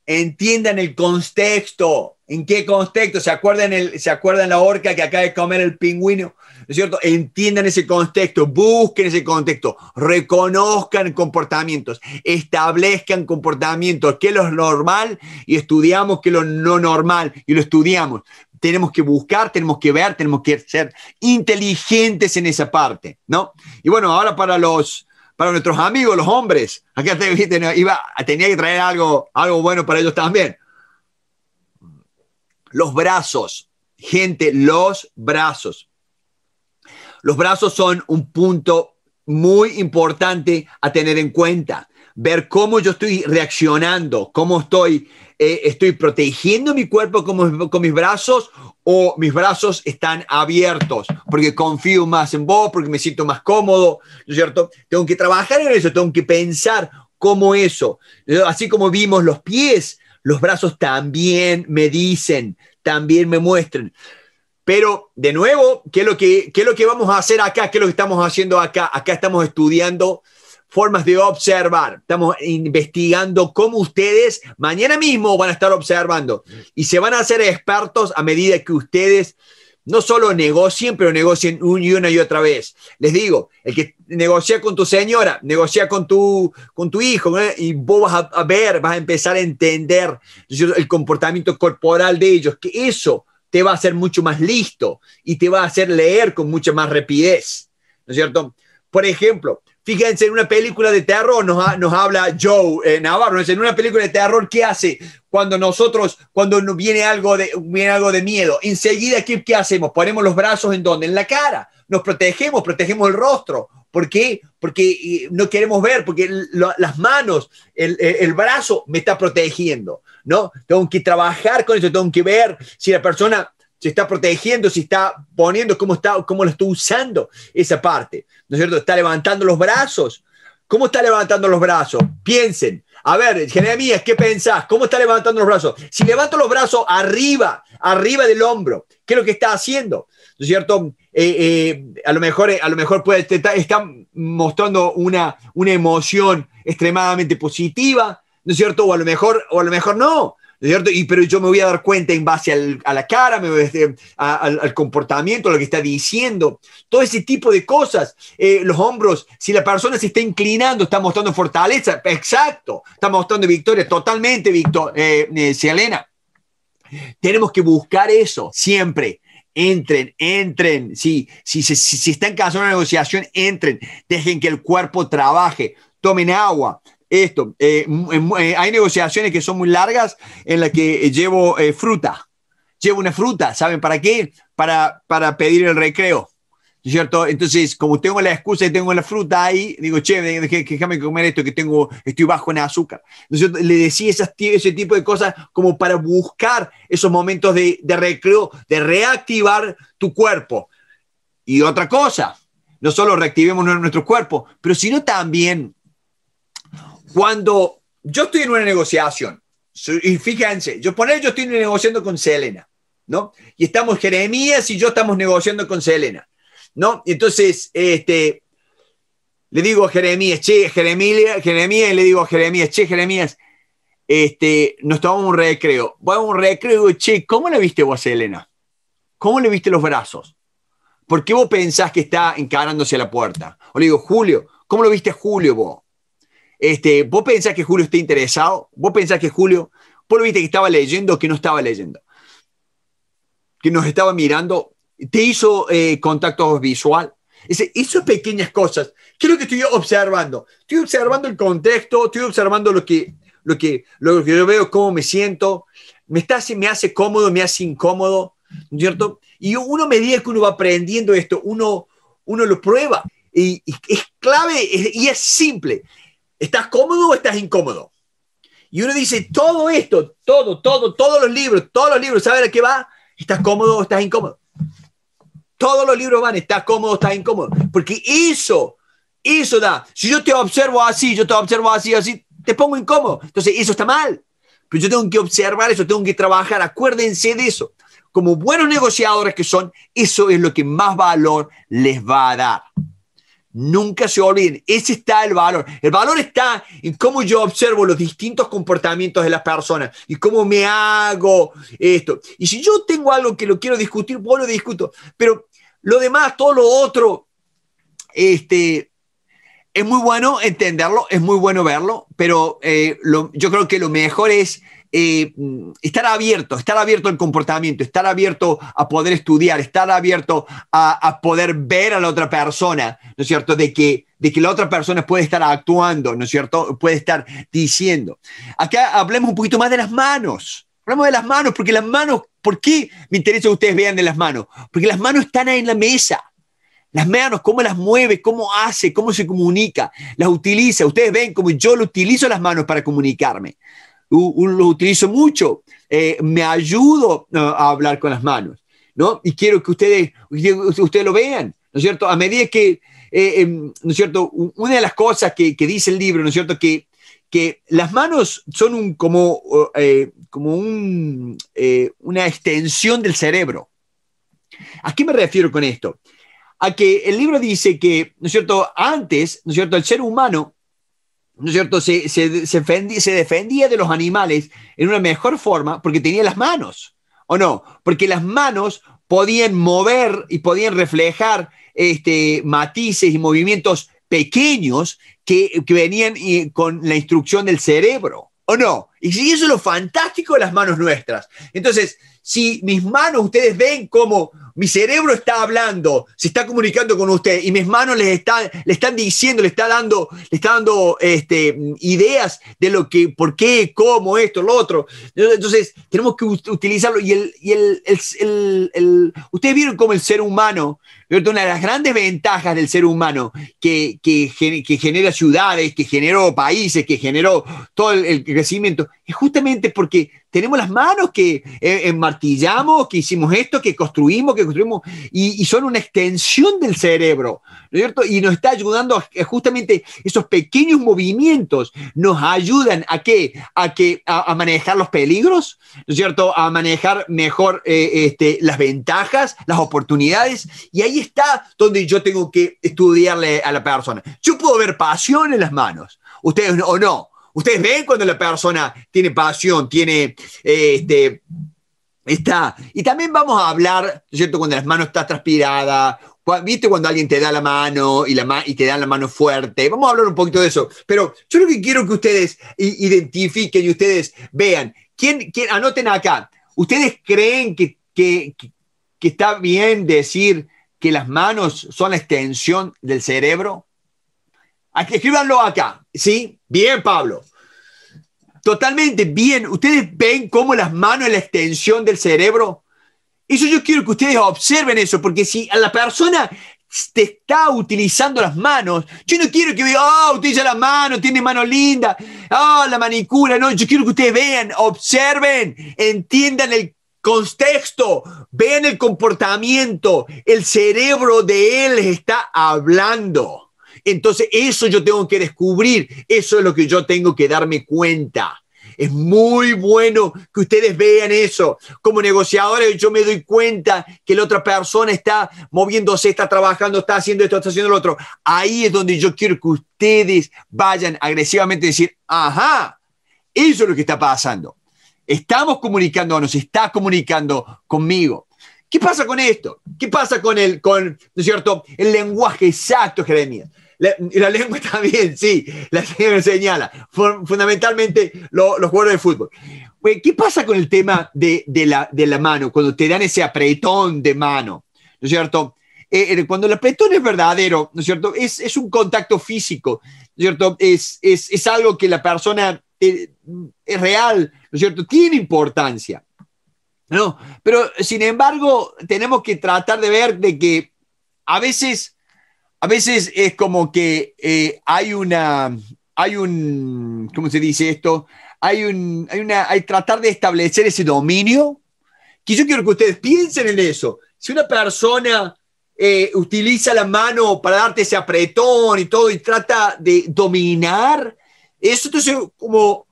entiendan el contexto. ¿En qué contexto? ¿Se acuerdan, el, ¿Se acuerdan la orca que acaba de comer el pingüino? ¿No es cierto? Entiendan ese contexto, busquen ese contexto, reconozcan comportamientos, establezcan comportamientos, qué es lo normal y estudiamos qué es lo no normal y lo estudiamos. Tenemos que buscar, tenemos que ver, tenemos que ser inteligentes en esa parte, ¿no? Y bueno, ahora para los, para nuestros amigos, los hombres. Acá tenía, iba, tenía que traer algo, algo bueno para ellos también. Los brazos, gente, los brazos. Los brazos son un punto muy importante a tener en cuenta. Ver cómo yo estoy reaccionando, cómo estoy eh, estoy protegiendo mi cuerpo con, mis brazos o mis brazos están abiertos porque confío más en vos, porque me siento más cómodo, ¿no es cierto? Tengo que trabajar en eso, tengo que pensar cómo eso. Así como vimos los pies, los brazos también me dicen, también me muestran. Pero de nuevo, lo que, ¿qué es lo que vamos a hacer acá? ¿Qué es lo que estamos haciendo acá? Acá estamos estudiando formas de observar. Estamos investigando cómo ustedes mañana mismo van a estar observando y se van a hacer expertos a medida que ustedes no solo negocien, pero negocien una y otra vez. Les digo, el que negocia con tu señora, negocia con tu, con tu hijo, y vos vas a, a, ver, vas a empezar a entender el comportamiento corporal de ellos, que eso te va a hacer mucho más listo y te va a hacer leer con mucha más rapidez, ¿no es cierto? Por ejemplo, Fíjense, en una película de terror nos, habla Joe eh, Navarro. En una película de terror, ¿qué hace cuando nosotros, cuando viene algo de, viene algo de miedo? Enseguida, ¿qué, hacemos? Ponemos los brazos en donde? En la cara. Nos protegemos, protegemos el rostro. ¿Por qué? Porque eh, no queremos ver, porque las manos, el, el, brazo me está protegiendo, ¿no? Tengo que trabajar con eso, tengo que ver si la persona ¿Se está protegiendo, si está poniendo, cómo, está, cómo lo está usando esa parte, ¿no es cierto? Está levantando los brazos. ¿Cómo está levantando los brazos? Piensen. A ver, Jeremías, ¿qué pensás? ¿Cómo está levantando los brazos? Si levanto los brazos arriba, arriba del hombro, ¿qué es lo que está haciendo? ¿No es cierto? Eh, eh, a, lo mejor, a lo mejor puede está mostrando una, una emoción extremadamente positiva, ¿no es cierto? O a lo mejor, o a lo mejor no. Y, pero yo me voy a dar cuenta en base a la cara, al, comportamiento, lo que está diciendo, todo ese tipo de cosas. Eh, los hombros, si la persona se está inclinando, está mostrando fortaleza, exacto, está mostrando victoria, totalmente, Víctor eh, eh, Selena. Tenemos que buscar eso siempre. Entren, entren. Si, si, si, si están casa una negociación, entren. Dejen que el cuerpo trabaje. Tomen agua, esto. Eh, eh, eh, hay negociaciones que son muy largas en las que llevo fruta. Llevo una fruta, ¿saben para qué? Para, para pedir el recreo. ¿Cierto? Entonces, como tengo la excusa y tengo la fruta ahí, digo, che, déjame comer esto que tengo, estoy bajo en azúcar. Entonces, le decía ese tipo de cosas como para buscar esos momentos de, de recreo, de reactivar tu cuerpo. Y otra cosa, no solo reactivemos nuestro cuerpo, pero sino también cuando yo estoy en una negociación, y fíjense, yo por yo estoy negociando con Selena, ¿no? Y estamos Jeremías y yo estamos negociando con Selena, ¿no? entonces, este, le digo a Jeremías, che, Jeremías, Jeremías, le digo a Jeremías, che, Jeremías, este, nos tomamos un recreo. Voy a un recreo y digo, che, ¿cómo le viste vos a Selena? ¿Cómo le viste los brazos? ¿Por qué vos pensás que está encarándose a la puerta? O le digo, Julio, ¿cómo lo viste a Julio vos? Este, ¿Vos pensás que Julio está interesado? ¿Vos pensás que Julio, vos lo viste que estaba leyendo o que no estaba leyendo? Que nos estaba mirando, te hizo eh, contacto visual. Ese, esas pequeñas cosas, ¿qué es lo que estoy observando? Estoy observando el contexto, estoy observando lo que, lo que, yo veo, cómo me siento, me, está, me hace cómodo, me hace incómodo, cierto? Y uno medida que uno va aprendiendo esto, uno, uno lo prueba y es clave y es simple. ¿Estás cómodo o estás incómodo? Y uno dice, todo esto, todo, todo, todos los libros, todos los libros, ¿sabes a qué va? ¿Estás cómodo o estás incómodo? Todos los libros van, ¿estás cómodo o estás incómodo? Porque eso, eso da. Si yo te observo así, yo te observo así, así, te pongo incómodo. Entonces, eso está mal. Pero yo tengo que observar eso, tengo que trabajar. Acuérdense de eso. Como buenos negociadores que son, eso es lo que más valor les va a dar. Nunca se olviden, ese está el valor. El valor está en cómo yo observo los distintos comportamientos de las personas y cómo me hago esto. Y si yo tengo algo que lo quiero discutir, pues lo discuto. Pero lo demás, todo lo otro, este, es muy bueno entenderlo, es muy bueno verlo, pero eh, yo creo que lo mejor es eh, estar abierto, estar abierto al comportamiento, estar abierto a poder estudiar, estar abierto a, poder ver a la otra persona, ¿no es cierto? De que, de que la otra persona puede estar actuando, ¿no es cierto? Puede estar diciendo. Acá hablemos un poquito más de las manos. Hablamos de las manos, porque las manos, ¿por qué me interesa que ustedes vean de las manos? Porque las manos están ahí en la mesa. Las manos, cómo las mueve, cómo hace, cómo se comunica, las utiliza. Ustedes ven cómo yo lo utilizo las manos para comunicarme lo utilizo mucho, eh, me ayudo eh, a hablar con las manos, ¿no? Y quiero que ustedes, lo vean, ¿no es cierto? A medida que, eh, em, ¿no es cierto? Una de las cosas que, dice el libro, ¿no es cierto? Que, que las manos son un, como, como una extensión del cerebro. ¿A qué me refiero con esto? A que el libro dice que, ¿no es cierto? Antes, ¿no es cierto? El ser humano ¿no es cierto? Se, defendía, se, defendía de los animales en una mejor forma porque tenía las manos, ¿o no? Porque las manos podían mover y podían reflejar este, matices y movimientos pequeños que, que venían eh, con la instrucción del cerebro, ¿o no? Y eso es lo fantástico de las manos nuestras. Entonces, si mis manos, ustedes ven cómo mi cerebro está hablando, se está comunicando con ustedes y mis manos les están, le están diciendo, le está dando, le está dando este, ideas de lo que, por qué, cómo, esto, lo otro. Entonces, tenemos que utilizarlo. Y, el, y el, ustedes vieron cómo el ser humano, una de las grandes ventajas del ser humano que, que, que genera ciudades, que generó países, que generó todo el crecimiento, es justamente porque tenemos las manos que eh, martillamos, que hicimos esto, que construimos, que construimos, y, son una extensión del cerebro, ¿no es cierto? Y nos está ayudando justamente esos pequeños movimientos, nos ayudan a qué? A, que, a, manejar los peligros, ¿no es cierto? A manejar mejor eh, este, las ventajas, las oportunidades, y ahí está donde yo tengo que estudiarle a la persona. Yo puedo ver pasión en las manos, ustedes o no Ustedes ven cuando la persona tiene pasión, tiene eh, este, está. Y también vamos a hablar, ¿cierto? Cuando las manos están transpiradas, ¿viste? Cuando alguien te da la mano y, la y te dan la mano fuerte. Vamos a hablar un poquito de eso. Pero yo lo que quiero que ustedes identifiquen y ustedes vean. ¿Quién, anoten acá. ¿Ustedes creen que, que está bien decir que las manos son la extensión del cerebro? Escríbanlo acá, ¿sí? Bien, Pablo totalmente bien. Ustedes ven cómo las manos es la extensión del cerebro. Eso yo quiero que ustedes observen eso, porque si a la persona te está utilizando las manos, yo no quiero que vean, ah, utiliza las manos, tiene mano linda, ah, la manicura, no, yo quiero que ustedes vean, observen, entiendan el contexto, vean el comportamiento, el cerebro de él está hablando. Entonces, eso yo tengo que descubrir, eso es lo que yo tengo que darme cuenta. Es muy bueno que ustedes vean eso. Como negociadores, yo me doy cuenta que la otra persona está moviéndose, está trabajando, está haciendo esto, está haciendo lo otro. Ahí es donde yo quiero que ustedes vayan agresivamente a decir, ajá, eso es lo que está pasando. Estamos comunicando, nos está comunicando conmigo. ¿Qué pasa con esto? ¿Qué pasa con el, con, cierto? el lenguaje exacto, Jeremías? La, lengua [LAUGHS] también, sí, la señora señala. fundamentalmente los jugadores de fútbol. Pues, ¿Qué pasa con el tema de, la, de la mano? Cuando te dan ese apretón de mano, ¿no es cierto? Eh, eh, cuando el apretón es verdadero, ¿no es cierto? Es, un contacto físico, ¿no es cierto? Es, es, algo que la persona eh, es real, ¿no es cierto? Tiene importancia, ¿no? Pero, sin embargo, tenemos que tratar de ver de que a veces a veces es como que eh, hay una, hay un, ¿cómo se dice esto? Hay un, hay una, hay tratar de establecer ese dominio, que yo quiero que ustedes piensen en eso. Si una persona eh, utiliza la mano para darte ese apretón y todo y trata de dominar, eso entonces como,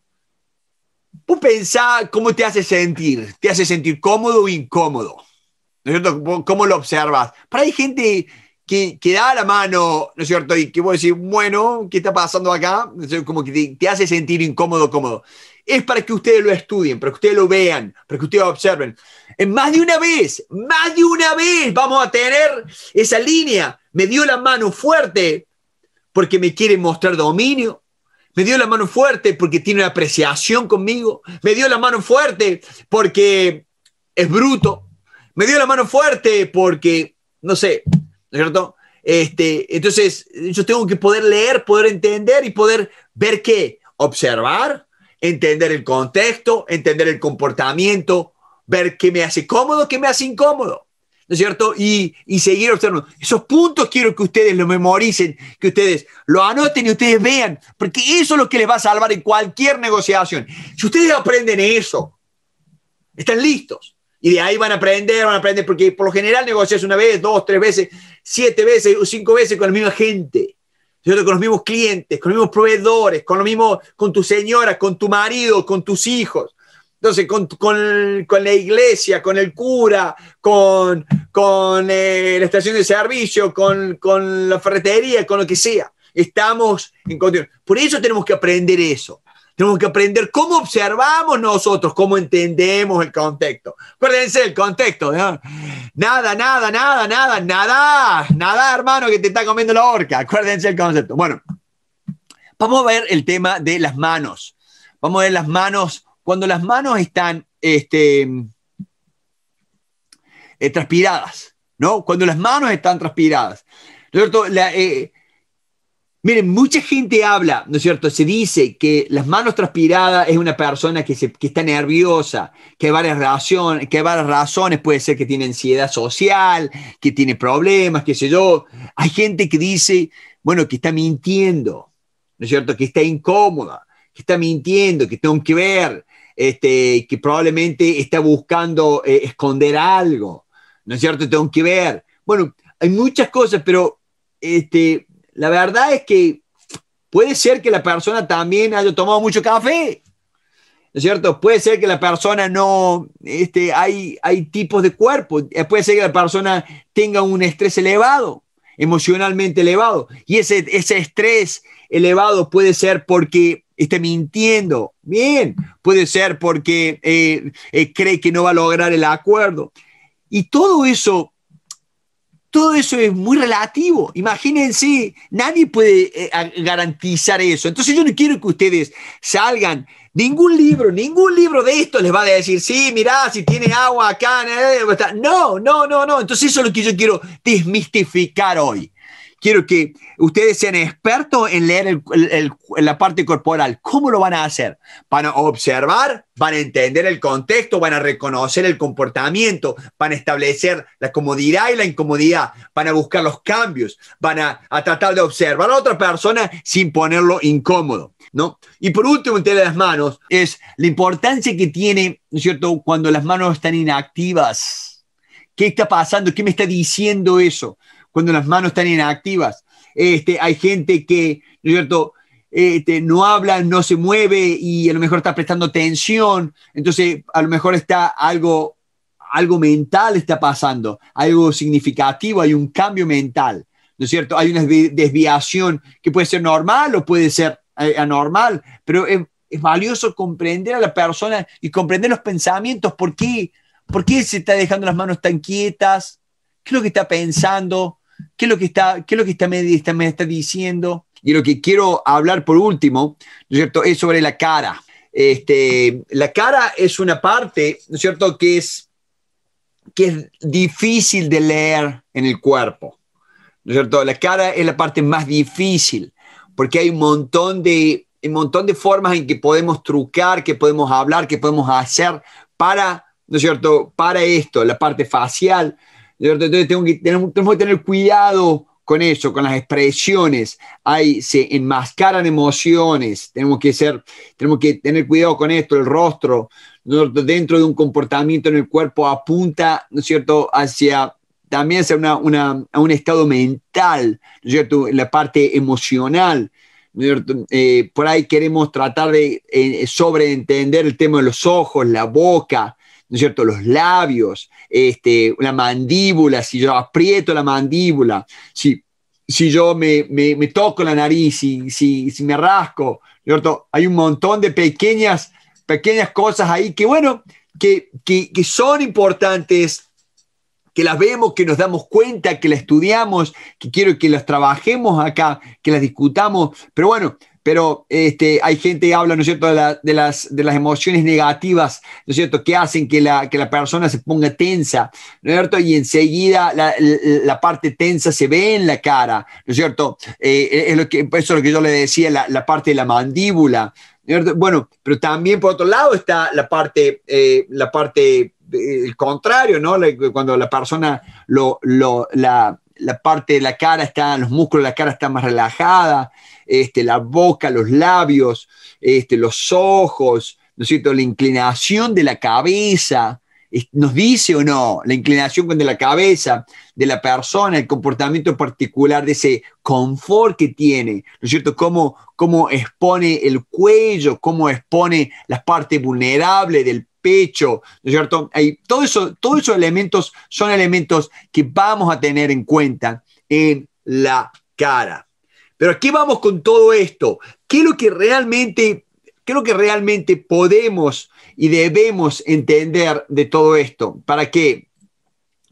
vos pensá cómo te hace sentir, te hace sentir cómodo o incómodo, ¿no cierto? ¿Cómo lo observas? Para hay gente que, da la mano, ¿no es cierto? Y que vos decís, bueno, ¿qué está pasando acá? Como que te, hace sentir incómodo, cómodo. Es para que ustedes lo estudien, para que ustedes lo vean, para que ustedes lo observen. En más de una vez, más de una vez vamos a tener esa línea. Me dio la mano fuerte porque me quiere mostrar dominio. Me dio la mano fuerte porque tiene una apreciación conmigo. Me dio la mano fuerte porque es bruto. Me dio la mano fuerte porque, no sé, ¿no es cierto? Este, entonces, yo tengo que poder leer, poder entender y poder ver qué, observar, entender el contexto, entender el comportamiento, ver qué me hace cómodo, qué me hace incómodo. ¿no es cierto? Y, y, seguir observando. Esos puntos quiero que ustedes lo memoricen, que ustedes lo anoten y ustedes vean, porque eso es lo que les va a salvar en cualquier negociación. Si ustedes aprenden eso, están listos. Y de ahí van a aprender, van a aprender, porque por lo general negocias una vez, dos, tres veces, siete veces o cinco veces con la misma gente, con los mismos clientes, con los mismos proveedores, con con tu señora, con tu marido, con tus hijos. Entonces, con, la iglesia, con el cura, con, con eh, la estación de servicio, con, con la ferretería, con lo que sea. Estamos en continuo. Por eso tenemos que aprender eso. Tenemos que aprender cómo observamos nosotros, cómo entendemos el contexto. Acuérdense el contexto. Nada, nada, nada, nada, nada, nada, hermano, que te está comiendo la horca. Acuérdense el concepto. Bueno, vamos a ver el tema de las manos. Vamos a ver las manos. Cuando las manos están este, eh, transpiradas, ¿no? Cuando las manos están transpiradas. La, eh, Miren, mucha gente habla, ¿no es cierto? Se dice que las manos transpiradas es una persona que, se, está nerviosa, que hay, varias razones, que razones, puede ser que tiene ansiedad social, que tiene problemas, qué sé yo. Hay gente que dice, bueno, que está mintiendo, ¿no es cierto? Que está incómoda, que está mintiendo, que tengo que ver, este, que probablemente está buscando eh, esconder algo, ¿no es cierto? Tengo que ver. Bueno, hay muchas cosas, pero este, la verdad es que puede ser que la persona también haya tomado mucho café, ¿no es cierto? Puede ser que la persona no, este, hay, hay tipos de cuerpo, eh, puede ser que la persona tenga un estrés elevado, emocionalmente elevado, y ese, ese estrés elevado puede ser porque esté mintiendo, bien, puede ser porque eh, eh, cree que no va a lograr el acuerdo. Y todo eso todo eso es muy relativo. Imagínense, nadie puede eh, garantizar eso. Entonces yo no quiero que ustedes salgan. Ningún libro, ningún libro de esto les va a decir, sí, mirá, si tiene agua acá. Eh, no, no, no, no. Entonces eso es lo que yo quiero desmistificar hoy quiero que ustedes sean expertos en leer el, la parte corporal. ¿Cómo lo van a hacer? Van a observar, van a entender el contexto, van a reconocer el comportamiento, van a establecer la comodidad y la incomodidad, van a buscar los cambios, van a, tratar de observar a otra persona sin ponerlo incómodo. ¿No? Y por último, de las manos, es la importancia que tiene, cierto?, cuando las manos están inactivas. ¿Qué está pasando? ¿Qué me está diciendo eso? cuando las manos están inactivas. Este, hay gente que, ¿no cierto? Este, no habla, no se mueve y a lo mejor está prestando atención. entonces a lo mejor está algo, algo mental está pasando, algo significativo, hay un cambio mental, ¿no es cierto? Hay una desviación que puede ser normal o puede ser eh, anormal, pero es, valioso comprender a la persona y comprender los pensamientos, por qué, por qué se está dejando las manos tan quietas, qué es lo que está pensando, qué es lo que está, qué lo que está, me, está, diciendo. Y lo que quiero hablar por último, ¿no es cierto?, es sobre la cara. Este, la cara es una parte, ¿no es cierto?, que es, que es difícil de leer en el cuerpo. ¿No es cierto? La cara es la parte más difícil, porque hay un montón de, un montón de formas en que podemos trucar, que podemos hablar, que podemos hacer para, ¿no es cierto?, para esto, la parte facial, entonces, que, tenemos, que tener cuidado con eso, con las expresiones. Ahí se enmascaran emociones. Tenemos que, ser, tenemos que tener cuidado con esto, el rostro, dentro de un comportamiento en el cuerpo apunta, ¿no es cierto?, hacia también hacia a un estado mental, ¿no es cierto?, la parte emocional. Eh, por ahí queremos tratar de eh, sobreentender el tema de los ojos, la boca, ¿no es cierto? Los labios, este, la mandíbula, si yo aprieto la mandíbula, si, si yo me, toco la nariz, si, si, me rasco, cierto? Hay un montón de pequeñas, pequeñas cosas ahí que, bueno, que, que son importantes que las vemos, que nos damos cuenta, que las estudiamos, que quiero que las trabajemos acá, que las discutamos. Pero bueno, pero este, hay gente que habla, ¿no es cierto?, de, de, las, de las emociones negativas, ¿no es cierto?, que hacen que la, que la persona se ponga tensa, ¿no es cierto?, y enseguida la, la parte tensa se ve en la cara, ¿no es cierto? Eh, es lo que, eso es lo que yo le decía, la, la parte de la mandíbula, ¿no es cierto? Bueno, pero también por otro lado está la parte, eh, la parte eh, el contrario, ¿no? Cuando la persona, lo, lo, la, la parte de la cara está, los músculos de la cara están más relajada, este, la boca, los labios, este, los ojos, ¿no La inclinación de la cabeza, nos dice o no la inclinación de la cabeza de la persona, el comportamiento particular de ese confort que tiene, ¿no es cierto? Cómo, expone el cuello, cómo expone la parte vulnerable del pecho, cierto? todos esos elementos son elementos que vamos a tener en cuenta en la cara. Pero aquí vamos con todo esto? ¿Qué es lo que realmente, qué que realmente podemos y debemos entender de todo esto? ¿Para qué?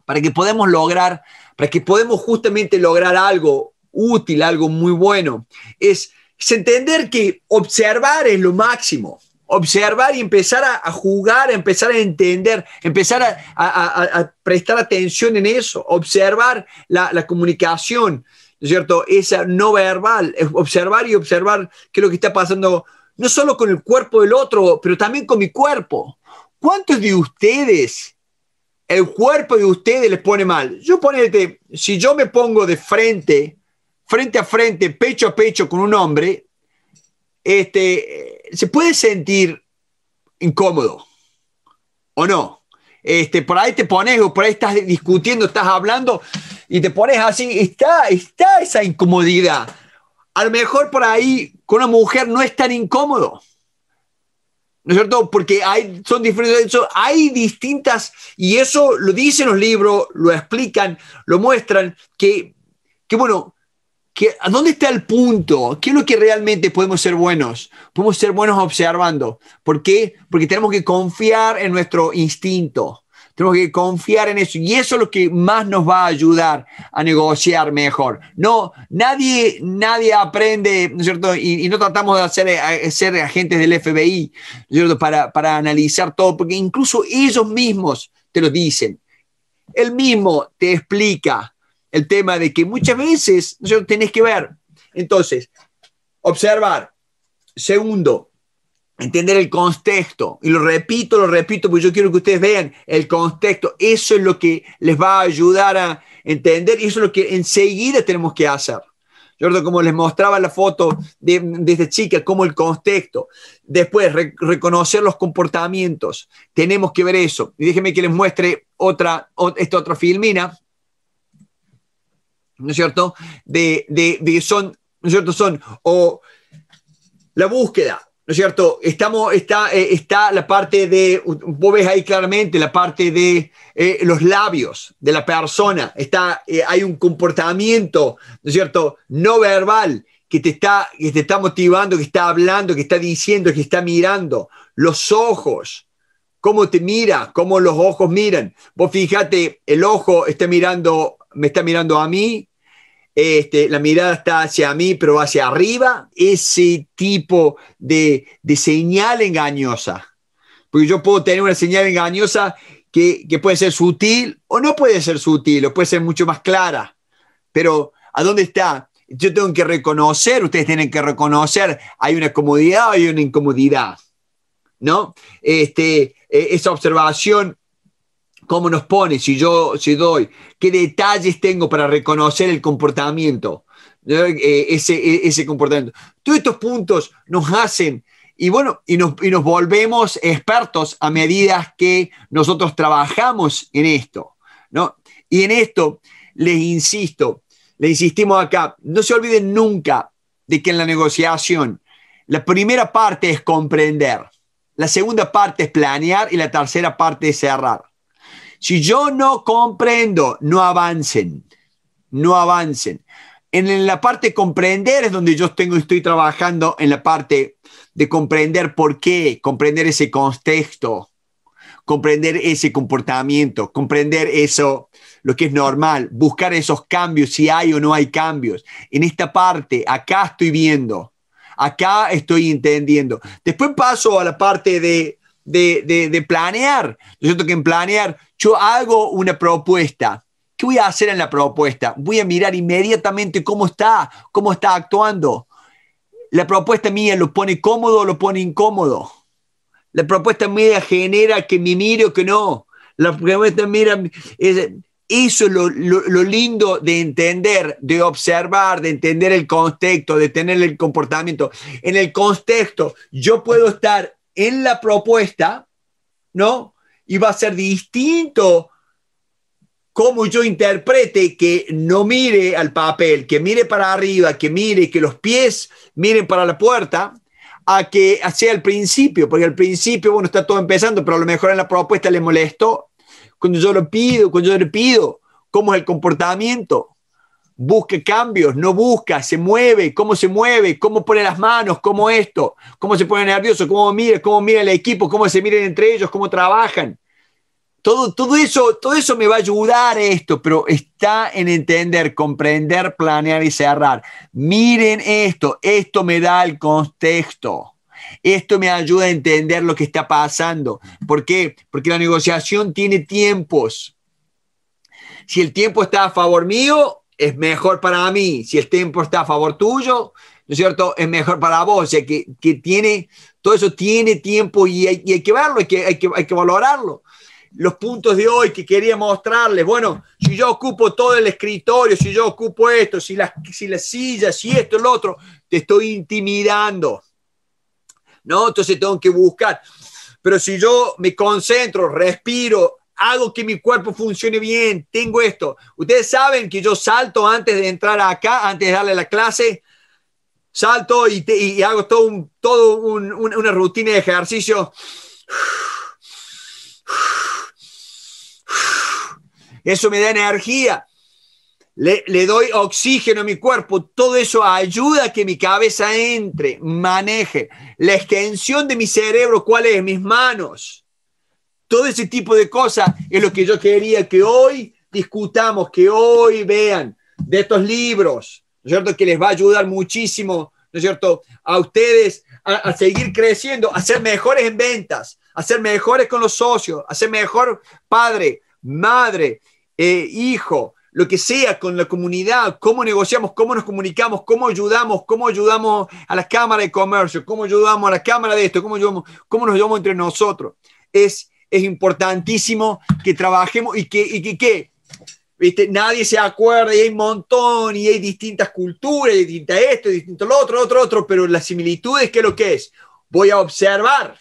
Para que podamos lograr, para que podamos justamente lograr algo útil, algo muy bueno. Es, entender que observar es lo máximo observar y empezar a, a, jugar, empezar a entender, empezar a, prestar atención en eso, observar la comunicación, es cierto? Esa no verbal, observar y observar qué es lo que está pasando, no solo con el cuerpo del otro, pero también con mi cuerpo. ¿Cuántos de ustedes, el cuerpo de ustedes les pone mal? Yo ponete, si yo me pongo de frente, frente a frente, pecho a pecho con un hombre, este, se puede sentir incómodo, ¿o no? Este, por ahí te pones o por ahí estás discutiendo, estás hablando, y te pones así, está, está esa incomodidad. A lo mejor por ahí con una mujer no es tan incómodo. ¿No es cierto? Porque hay, son diferentes, hay distintas, y eso lo dicen los libros, lo explican, lo muestran, que, que bueno, que, ¿a dónde está el punto? ¿Qué es lo que realmente podemos ser buenos? Podemos ser buenos observando. ¿Por qué? Porque tenemos que confiar en nuestro instinto tenemos que confiar en eso. Y eso es lo que más nos va a ayudar a negociar mejor. No, nadie, nadie aprende, ¿no es cierto? Y, no tratamos de hacer, eh, eh, ser agentes del FBI, ¿no es cierto? Para, para analizar todo, porque incluso ellos mismos te lo dicen. Él mismo te explica el tema de que muchas veces ¿no es tenés que ver. Entonces, observar. Segundo, entender el contexto. Y lo repito, lo repito, porque yo quiero que ustedes vean el contexto. Eso es lo que les va a ayudar a entender y eso es lo que enseguida tenemos que hacer. Yo como les mostraba la foto de, desde chica, como el contexto. Después, reconocer los comportamientos. Tenemos que ver eso. Y déjenme que les muestre otra, esta otra filmina, ¿no es cierto? son, ¿no es cierto? Son o la búsqueda, ¿no es cierto? Estamos, está, eh, está la parte de, vos ves ahí claramente la parte de eh, los labios de la persona, está, eh, hay un comportamiento, ¿no es cierto?, no verbal que te, está, que te está motivando, que está hablando, que está diciendo, que está mirando, los ojos, cómo te mira, cómo los ojos miran. Vos fíjate, el ojo está mirando, me está mirando a mí, este, la mirada está hacia mí, pero hacia arriba, ese tipo de, señal engañosa. Porque yo puedo tener una señal engañosa que, puede ser sutil o no puede ser sutil, o puede ser mucho más clara. Pero, ¿a dónde está? Yo tengo que reconocer, ustedes tienen que reconocer, hay una comodidad o hay una incomodidad. ¿No? Este, e-, esa observación cómo nos pone, si yo si doy, qué detalles tengo para reconocer el comportamiento, eh, ese, e, ese comportamiento. Todos estos puntos nos hacen y bueno, y nos, y nos, volvemos expertos a medida que nosotros trabajamos en esto, ¿no? Y en esto les insisto, les insistimos acá, no se olviden nunca de que en la negociación la primera parte es comprender, la segunda parte es planear y la tercera parte es cerrar. Si yo no comprendo, no avancen, no avancen. En la parte de comprender es donde yo tengo, estoy trabajando en la parte de comprender por qué, comprender ese contexto, comprender ese comportamiento, comprender eso, lo que es normal, buscar esos cambios, si hay o no hay cambios. En esta parte, acá estoy viendo, acá estoy entendiendo. Después paso a la parte de de, de, planear. Yo que planear, yo hago una propuesta. ¿Qué voy a hacer en la propuesta? Voy a mirar inmediatamente cómo está, cómo está actuando. La propuesta mía lo pone cómodo o lo pone incómodo. La propuesta mía genera que me mire o que no. La propuesta mira, eso es lo, lo, lindo de entender, de observar, de entender el contexto, de tener el comportamiento. En el contexto, yo puedo estar en la propuesta, ¿no? Y va a ser distinto cómo yo interprete que no mire al papel, que mire para arriba, que mire, que los pies miren para la puerta, a que sea el principio, porque al principio, bueno, está todo empezando, pero a lo mejor en la propuesta le molesto. Cuando yo lo pido, cuando yo le pido, ¿cómo es el comportamiento? busque cambios, no busca, se mueve, cómo se mueve, cómo pone las manos, cómo esto, cómo se pone nervioso, cómo mira, cómo mira el equipo, cómo se miran entre ellos, cómo trabajan. Todo, todo, eso, todo eso me va a ayudar a esto, pero está en entender, comprender, planear y cerrar. Miren esto, esto me da el contexto. Esto me ayuda a entender lo que está pasando. ¿Por qué? Porque la negociación tiene tiempos. Si el tiempo está a favor mío, es mejor para mí si el tiempo está a favor tuyo, ¿no es cierto? Es mejor para vos, o que, tiene, todo eso tiene tiempo y hay, que verlo, hay que, hay que, valorarlo los puntos de hoy que quería mostrarles. Bueno, si yo ocupo todo el escritorio, si yo ocupo esto, si las, si sillas, si esto, el otro, te estoy intimidando. ¿No? Entonces tengo que buscar. Pero si yo me concentro, respiro, hago que mi cuerpo funcione bien, tengo esto. Ustedes saben que yo salto antes de entrar acá, antes de darle la clase, salto y, hago todo, todo una rutina de ejercicio. Eso me da energía. Le, le, doy oxígeno a mi cuerpo, todo eso ayuda a que mi cabeza entre, maneje. La extensión de mi cerebro, ¿cuál es? Mis manos. Todo ese tipo de cosas es lo que yo quería que hoy discutamos, que hoy vean de estos libros, ¿no es cierto? Que les va a ayudar muchísimo, ¿no es cierto? A ustedes a, seguir creciendo, a ser mejores en ventas, a ser mejores con los socios, a ser mejor padre, madre, eh, hijo, lo que sea con la comunidad, cómo negociamos, cómo nos comunicamos, cómo ayudamos, cómo ayudamos a la Cámara de Comercio, cómo ayudamos a la Cámara de esto, cómo, nos ayudamos entre nosotros. Es es importantísimo que trabajemos y que, que, ¿viste? nadie se acuerda y hay un montón y hay distintas culturas, y distinta esto, distinto lo otro, otro, otro, pero las similitudes, ¿qué es lo que es? Voy a observar,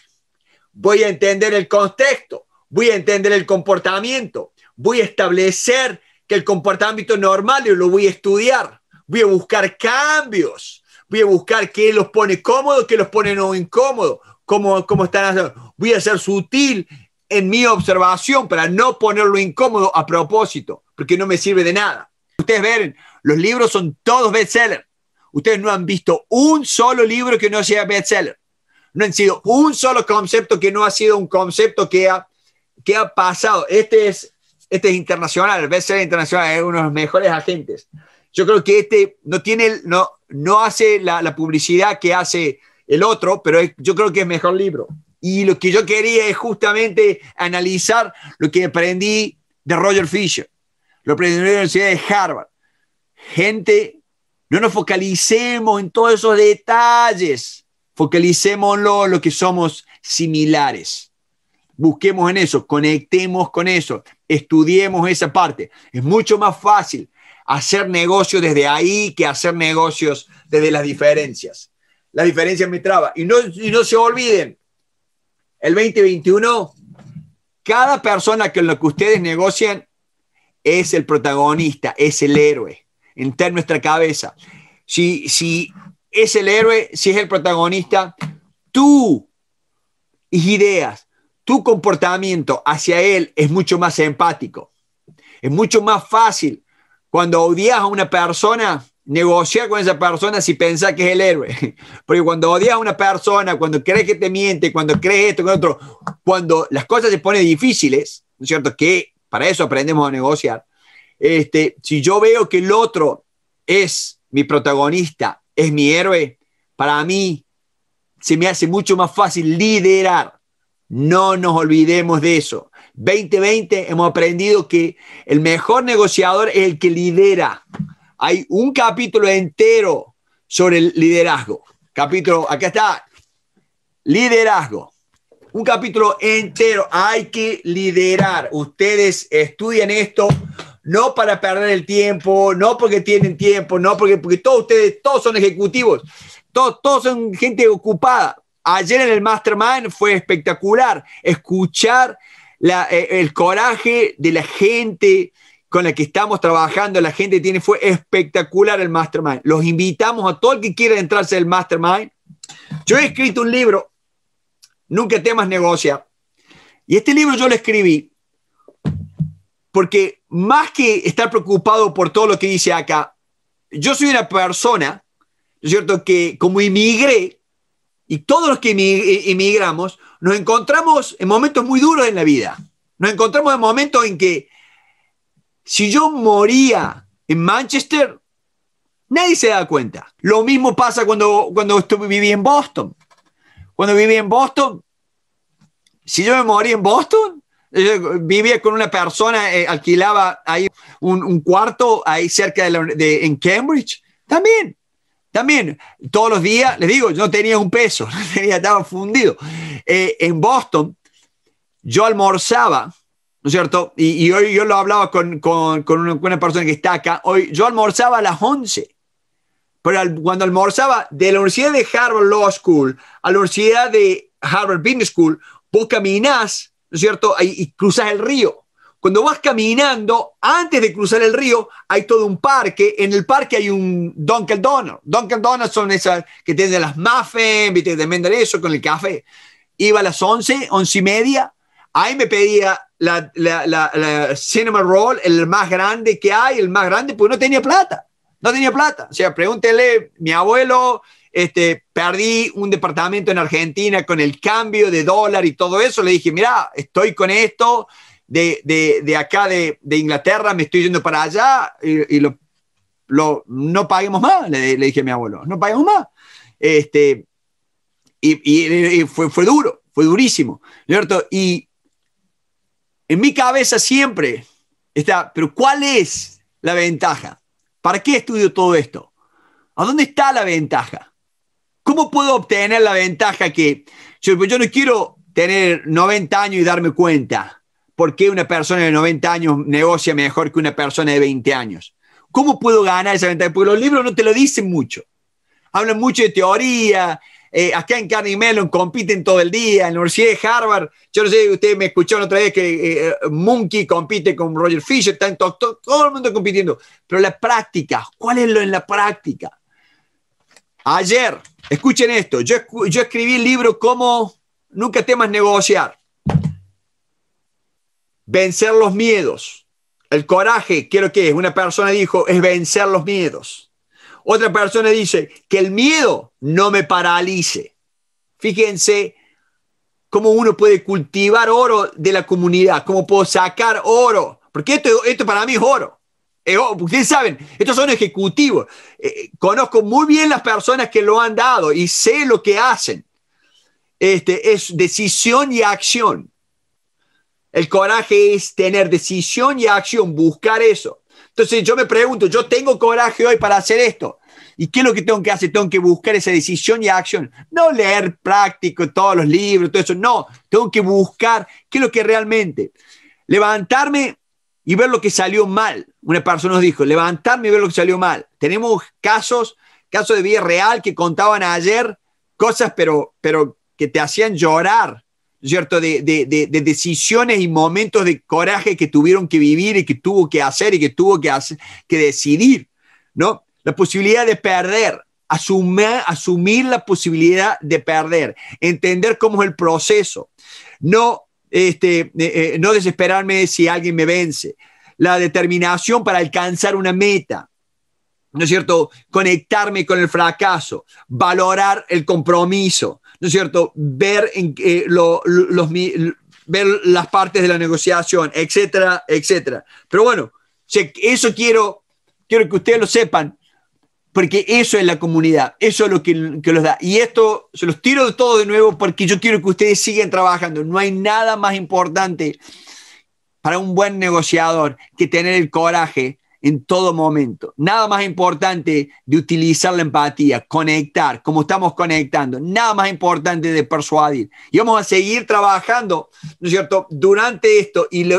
voy a entender el contexto, voy a entender el comportamiento, voy a establecer que el comportamiento normal yo lo voy a estudiar, voy a buscar cambios, voy a buscar qué los pone cómodos, qué los pone no incómodos, cómo, cómo están, voy a ser sutil en mi observación para no ponerlo incómodo a propósito, porque no me sirve de nada. Ustedes ven, los libros son todos bestsellers. Ustedes no han visto un solo libro que no sea bestseller. No han sido un solo concepto que no ha sido un concepto que ha, que ha pasado. Este es, este es internacional, el bestseller internacional es uno de los mejores agentes. Yo creo que este no, tiene, no, no hace la, publicidad que hace el otro, pero yo creo que es mejor libro. Y lo que yo quería es justamente analizar lo que aprendí de Roger Fisher, lo aprendí de la Universidad de Harvard. Gente, no nos focalicemos en todos esos detalles, focalicémoslo en lo que somos similares. Busquemos en eso, conectemos con eso, estudiemos esa parte. Es mucho más fácil hacer negocios desde ahí que hacer negocios desde las diferencias. Las diferencias me traba. y no se olviden, el 2021, cada persona con la que ustedes negocian es el protagonista, es el héroe. Está en nuestra cabeza. Si, si es el héroe, si es el protagonista, tú, ideas, tu comportamiento hacia él es mucho más empático. Es mucho más fácil cuando odias a una persona negociar con esa persona si pensás que es el héroe. [LAUGHS] Porque cuando odias a una persona, cuando crees que te miente, cuando crees esto, con otro, cuando las cosas se ponen difíciles, ¿no es cierto? Que para eso aprendemos a negociar. Este, si yo veo que el otro es mi protagonista, es mi héroe, para mí se me hace mucho más fácil liderar. No nos olvidemos de eso. 2020 hemos aprendido que el mejor negociador es el que lidera. Hay un capítulo entero sobre el liderazgo. Capítulo, acá está, liderazgo. Un capítulo entero. Hay que liderar. Ustedes estudian esto no para perder el tiempo, no porque tienen tiempo, no porque, porque todos ustedes, todos son ejecutivos, todos, son gente ocupada. Ayer en el Mastermind fue espectacular escuchar eh, el coraje de la gente, con la que estamos trabajando, la gente tiene, fue espectacular el mastermind. Los invitamos a todo el que quiera entrarse el mastermind. Yo he escrito un libro, Nunca temas negocia. Y este libro yo lo escribí porque más que estar preocupado por todo lo que dice acá, yo soy una persona, ¿no es cierto?, que como emigré y todos los que eh, emigramos, nos encontramos en momentos muy duros en la vida. Nos encontramos en momentos en que si yo moría en Manchester, nadie se da cuenta. Lo mismo pasa cuando, cuando estuve, viví en Boston. Cuando viví en Boston, si yo me moría en Boston, vivía con una persona, eh, alquilaba ahí un, cuarto ahí cerca de, en Cambridge. También, también, todos los días, les digo, yo no tenía un peso, [LAUGHS] estaba fundido. Eh, en Boston, yo almorzaba ¿no es cierto? Y, hoy yo lo hablaba con, con, una, persona que está acá, hoy yo almorzaba a las 11, pero cuando almorzaba de la Universidad de Harvard Law School a la Universidad de Harvard Business School, vos caminás, ¿no es cierto? Y, cruzas el río. Cuando vas caminando, antes de cruzar el río, hay todo un parque. En el parque hay un Dunkin' Donuts. Dunkin' Donuts son esas que tienen las muffins, te venden eso con el café. Iba a las 11, 11 y media, Ahí me pedía la, Cinema Roll, el más grande que hay, el más grande, pues no tenía plata. No tenía plata. O sea, pregúntele, mi abuelo, este, perdí un departamento en Argentina con el cambio de dólar y todo eso. Le dije, mira, estoy con esto de, acá de, Inglaterra, me estoy yendo para allá y, lo, lo, no paguemos más, le, dije a mi abuelo, no paguemos más. Este, y, y, fue, fue duro, fue durísimo, ¿cierto? Y en mi cabeza siempre está, pero ¿cuál es la ventaja? ¿Para qué estudio todo esto? ¿A dónde está la ventaja? ¿Cómo puedo obtener la ventaja que yo, pues yo no quiero tener 90 años y darme cuenta por qué una persona de 90 años negocia mejor que una persona de 20 años? ¿Cómo puedo ganar esa ventaja? Porque los libros no te lo dicen mucho. Hablan mucho de teoría, eh, acá en Carnegie Mellon compiten todo el día, en la Universidad de Harvard, yo no sé, ustedes me escucharon otra vez que eh, eh, Monkey compite con Roger Fisher, está todo, el mundo compitiendo, pero la práctica, ¿cuál es lo en la práctica? Ayer, escuchen esto, yo, escribí el libro como Nunca temas negociar, vencer los miedos, el coraje, quiero que es, una persona dijo, es vencer los miedos otra persona dice, que el miedo no me paralice. Fíjense cómo uno puede cultivar oro de la comunidad, cómo puedo sacar oro, porque esto, esto para mí es oro. Eh, oh, ustedes saben, estos son ejecutivos. Eh, eh, conozco muy bien las personas que lo han dado y sé lo que hacen. Este, es decisión y acción. El coraje es tener decisión y acción, buscar eso. Entonces yo me pregunto, yo tengo coraje hoy para hacer esto. ¿Y qué es lo que tengo que hacer? Tengo que buscar esa decisión y acción. No leer práctico todos los libros, todo eso. No, tengo que buscar qué es lo que realmente. Levantarme y ver lo que salió mal. Una persona nos dijo, levantarme y ver lo que salió mal. Tenemos casos, casos de vida real que contaban ayer cosas, pero, pero que te hacían llorar ¿cierto? De, de, de, decisiones y momentos de coraje que tuvieron que vivir y que tuvo que hacer y que tuvo que, hacer, que decidir, ¿no? La posibilidad de perder, asumir, asumir la posibilidad de perder, entender cómo es el proceso, no, este, eh, eh, no desesperarme si alguien me vence, la determinación para alcanzar una meta, ¿no es cierto? Conectarme con el fracaso, valorar el compromiso, ¿no es cierto? Ver, en, eh, los, ver las partes de la negociación, etcétera, etcétera. Pero bueno, eso quiero, quiero que ustedes lo sepan, porque eso es la comunidad, eso es lo que, que los da. Y esto se los tiro de todo de nuevo porque yo quiero que ustedes sigan trabajando. No hay nada más importante para un buen negociador que tener el coraje en todo momento. Nada más importante de utilizar la empatía, conectar, como estamos conectando. Nada más importante de persuadir. Y vamos a seguir trabajando, ¿no es cierto?, durante esto. Y,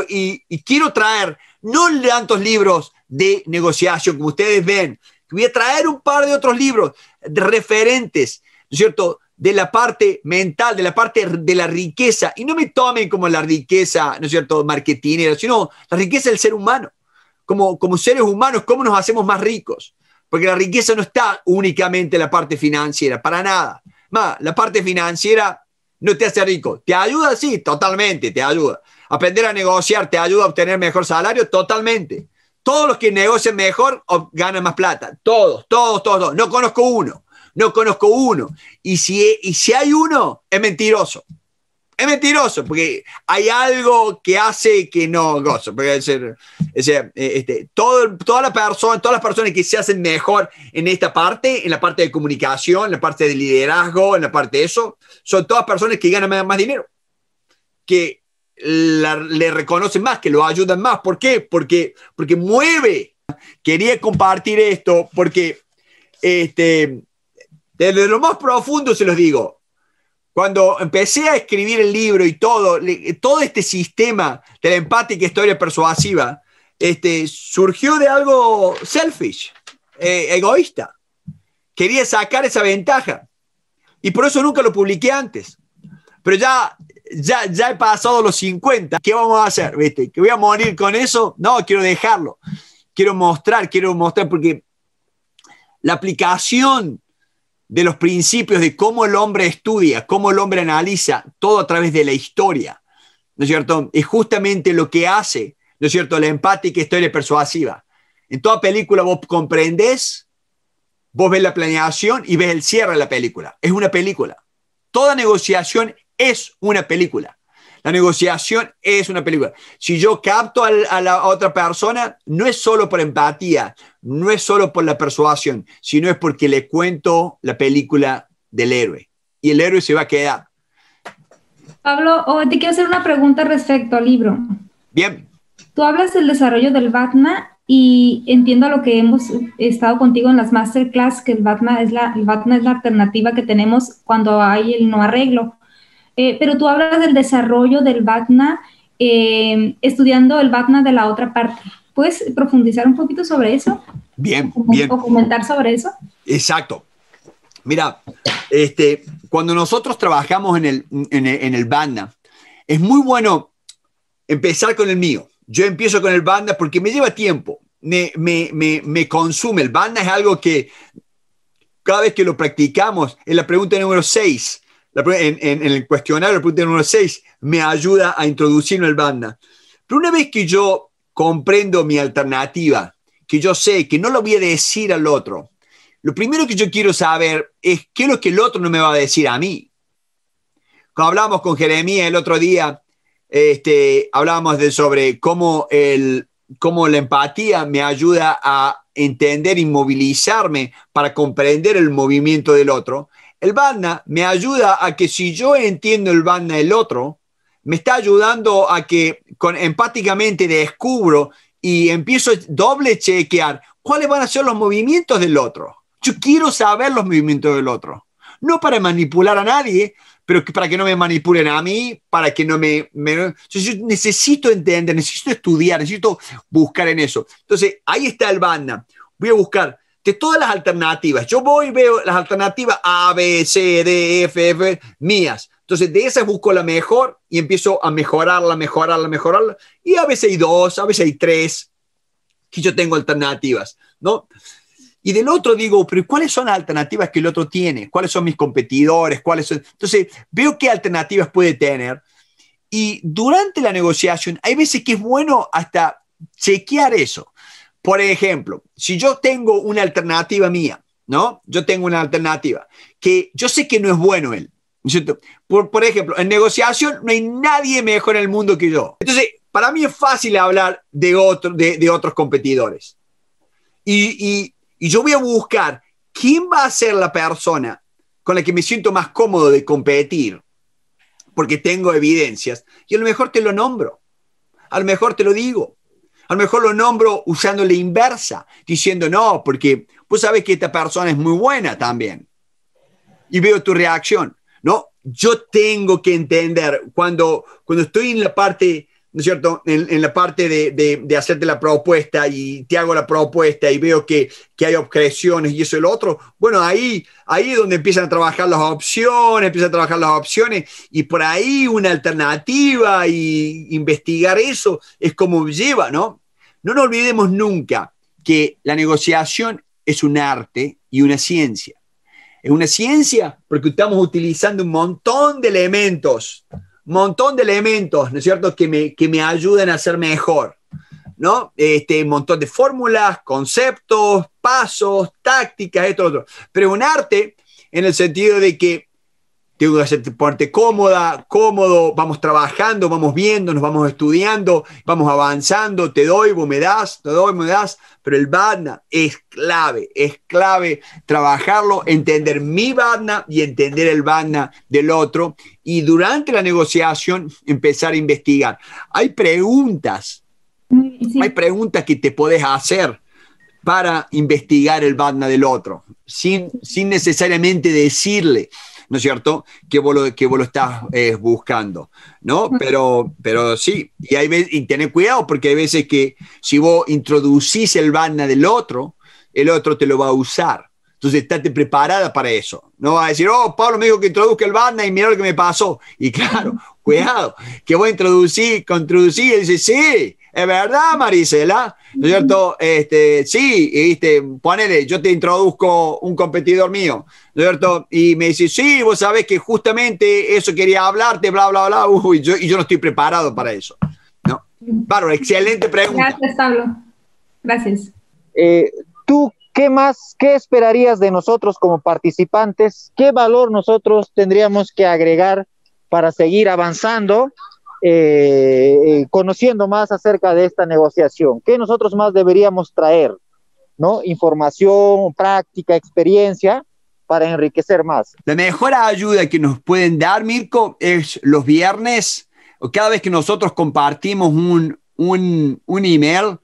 y, quiero traer, no tantos libros de negociación como ustedes ven, voy a traer un par de otros libros referentes, ¿no es cierto?, de la parte mental, de la parte de la riqueza. Y no me tomen como la riqueza, ¿no es cierto?, marketinera, sino la riqueza del ser humano como, seres humanos, cómo nos hacemos más ricos. Porque la riqueza no está únicamente en la parte financiera, para nada. Más, la parte financiera no te hace rico. ¿Te ayuda? Sí, totalmente, te ayuda. Aprender a negociar te ayuda a obtener mejor salario, totalmente. Todos los que negocian mejor ganan más plata. Todos, todos, todos, No conozco uno. No conozco uno. Y si, y si hay uno, es mentiroso es mentiroso, porque hay algo que hace que no gozo. Porque, es eh, este, todo, toda la persona, todas las personas que se hacen mejor en esta parte, en la parte de comunicación, en la parte de liderazgo, en la parte de eso, son todas personas que ganan más, dinero, que le reconocen más, que lo ayudan más. ¿Por qué? Porque, porque mueve. Quería compartir esto porque este, desde lo más profundo se los digo, cuando empecé a escribir el libro y todo, todo este sistema de la empática historia persuasiva, este, surgió de algo selfish, eh, egoísta. Quería sacar esa ventaja. Y por eso nunca lo publiqué antes. Pero ya, ya, ya he pasado los 50. ¿Qué vamos a hacer? ¿Viste? ¿Que voy a morir con eso? No, quiero dejarlo. Quiero mostrar, quiero mostrar, porque la aplicación de los principios de cómo el hombre estudia, cómo el hombre analiza, todo a través de la historia, ¿no es cierto? Es justamente lo que hace, ¿no es cierto?, la empática historia persuasiva. En toda película vos comprendes vos ves la planeación y ves el cierre de la película. Es una película. Toda negociación es una película. La negociación es una película. Si yo capto a la, otra persona, no es solo por empatía, no es solo por la persuasión, sino es porque le cuento la película del héroe y el héroe se va a quedar. Pablo, oh, te quiero hacer una pregunta respecto al libro. Bien. Tú hablas del desarrollo del Batman y entiendo lo que hemos estado contigo en las masterclass, que el Batman es la, el Batman es la alternativa que tenemos cuando hay el no arreglo. Eh, pero tú hablas del desarrollo del BACNA eh, estudiando el BACNA de la otra parte. ¿Puedes profundizar un poquito sobre eso? Bien, bien. comentar sobre eso. Exacto. Mira, este, cuando nosotros trabajamos en el, en es muy bueno empezar con el mío. Yo empiezo con el BACNA porque me lleva tiempo, me, me, me, consume. El BACNA es algo que cada vez que lo practicamos, es la pregunta número 6 en, el cuestionario, el punto número 6, me ayuda a introducirme el banda. Pero una vez que yo comprendo mi alternativa, que yo sé que no lo voy a decir al otro, lo primero que yo quiero saber es qué es lo que el otro no me va a decir a mí. Cuando hablamos con Jeremías el otro día, este, hablábamos de sobre cómo, el, cómo la empatía me ayuda a entender y movilizarme para comprender el movimiento del otro. El bandana me ayuda a que si yo entiendo el bandana del otro, me está ayudando a que con, empáticamente descubro y empiezo a doble chequear cuáles van a ser los movimientos del otro. Yo quiero saber los movimientos del otro. No para manipular a nadie, pero para que no me manipulen a mí, para que no me, yo necesito entender, necesito estudiar, necesito buscar en eso. Entonces, ahí está el banda. Voy a buscar de todas las alternativas. Yo voy y veo las alternativas A, B, C, D, F, F, mías. Entonces, de esas busco la mejor y empiezo a mejorarla, mejorarla, mejorarla. Y a veces hay dos, a veces hay tres, que yo tengo alternativas, ¿no? Y del otro digo, pero ¿cuáles son las alternativas que el otro tiene? ¿Cuáles son mis competidores? ¿Cuáles son? Entonces, veo qué alternativas puede tener. Y durante la negociación, hay veces que es bueno hasta chequear eso. Por ejemplo, si yo tengo una alternativa mía, ¿no? Yo tengo una alternativa que yo sé que no es bueno él. por, ejemplo, en negociación no hay nadie mejor en el mundo que yo. Entonces, para mí es fácil hablar de, otros competidores. y, yo voy a buscar quién va a ser la persona con la que me siento más cómodo de competir, porque tengo evidencias, y a lo mejor te lo nombro, a lo mejor te lo digo, a lo mejor lo nombro usando la inversa, diciendo no, porque vos sabes que esta persona es muy buena también. Y veo tu reacción. No, yo tengo que entender cuando, cuando estoy en la parte ¿no es cierto?, en, la parte de, hacerte la propuesta y te hago la propuesta y veo que, hay objeciones y eso y lo otro, bueno, ahí, ahí es donde empiezan a trabajar las opciones, empiezan a trabajar las opciones y por ahí una alternativa y investigar eso es como lleva, ¿no? No nos olvidemos nunca que la negociación es un arte y una ciencia. Es una ciencia porque estamos utilizando un montón de elementos montón de elementos, ¿no es cierto?, que me, que me ayudan a ser mejor, ¿no? Este, un montón de fórmulas, conceptos, pasos, tácticas, esto, lo otro. Pero un arte en el sentido de que tengo que hacerte parte cómoda, cómodo, vamos trabajando, vamos viendo, nos vamos estudiando, vamos avanzando, te doy, vos me das, te doy, me das, pero el vana es clave, es clave trabajarlo, entender mi vana y entender el vana del otro y durante la negociación empezar a investigar. Hay preguntas, hay preguntas que te podés hacer para investigar el BADNA del otro, sin, sin necesariamente decirle, ¿no es cierto?, que vos lo, que vos estás eh, buscando, ¿no? Pero, pero sí, y, hay, tener cuidado porque hay veces que si vos introducís el BADNA del otro, el otro te lo va a usar. Entonces, estate preparada para eso. No va a decir, oh, Pablo me dijo que introduzca el VARNA y mira lo que me pasó. Y claro, [LAUGHS] cuidado, que voy a introducir, introducir, y dice, sí, es verdad, Marisela, ¿no cierto? Este, sí, y viste, ponele, yo te introduzco un competidor mío, ¿no cierto? Y me dice, sí, vos sabés que justamente eso quería hablarte, bla, bla, bla, y, yo, no estoy preparado para eso. ¿No? excelente pregunta. Gracias, Pablo. Gracias. Eh, ¿Tú ¿Qué más, qué esperarías de nosotros como participantes? ¿Qué valor nosotros tendríamos que agregar para seguir avanzando, eh, eh, conociendo más acerca de esta negociación? ¿Qué nosotros más deberíamos traer? ¿No? Información, práctica, experiencia para enriquecer más. La mejor ayuda que nos pueden dar, Mirko, es los viernes o cada vez que nosotros compartimos un, un, un email,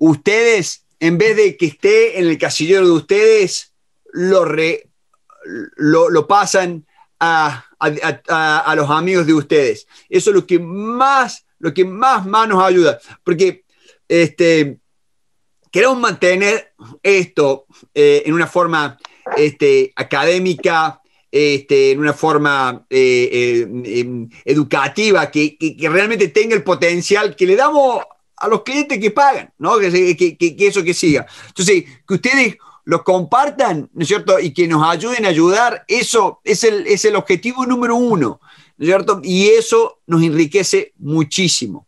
ustedes en vez de que esté en el casillero de ustedes, lo, lo, pasan a, los amigos de ustedes. Eso es lo que más, lo que más, nos ayuda, porque este, queremos mantener esto eh, en una forma este, académica, este, en una forma eh, eh, em, educativa, que, que, realmente tenga el potencial que le damos a los clientes que pagan, ¿no? Que, eso que siga. Entonces, que ustedes lo compartan, ¿no es cierto? Y que nos ayuden a ayudar, eso es el, es el objetivo número uno, ¿no es cierto? Y eso nos enriquece muchísimo.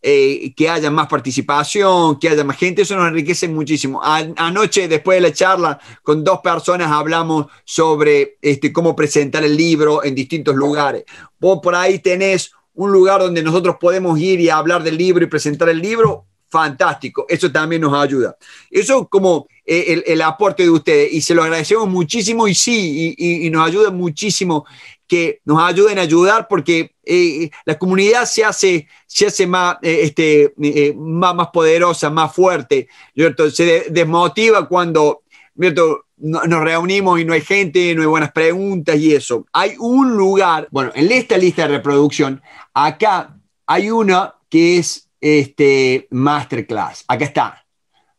Eh, que haya más participación, que haya más gente, eso nos enriquece muchísimo. anoche, después de la charla, con dos personas hablamos sobre este, cómo presentar el libro en distintos lugares. Vos por ahí tenés un lugar donde nosotros podemos ir y hablar del libro y presentar el libro, fantástico. Eso también nos ayuda. Eso como eh, el, aporte de ustedes y se lo agradecemos muchísimo y sí, y, nos ayuda muchísimo que nos ayuden a ayudar porque eh, la comunidad se hace, se hace más, eh, este, más, más, poderosa, más fuerte. ¿cierto? Se desmotiva cuando ¿cierto? nos reunimos y no hay gente, no hay buenas preguntas y eso. Hay un lugar, bueno, en esta lista de reproducción, acá hay una que es este, Masterclass. Acá está,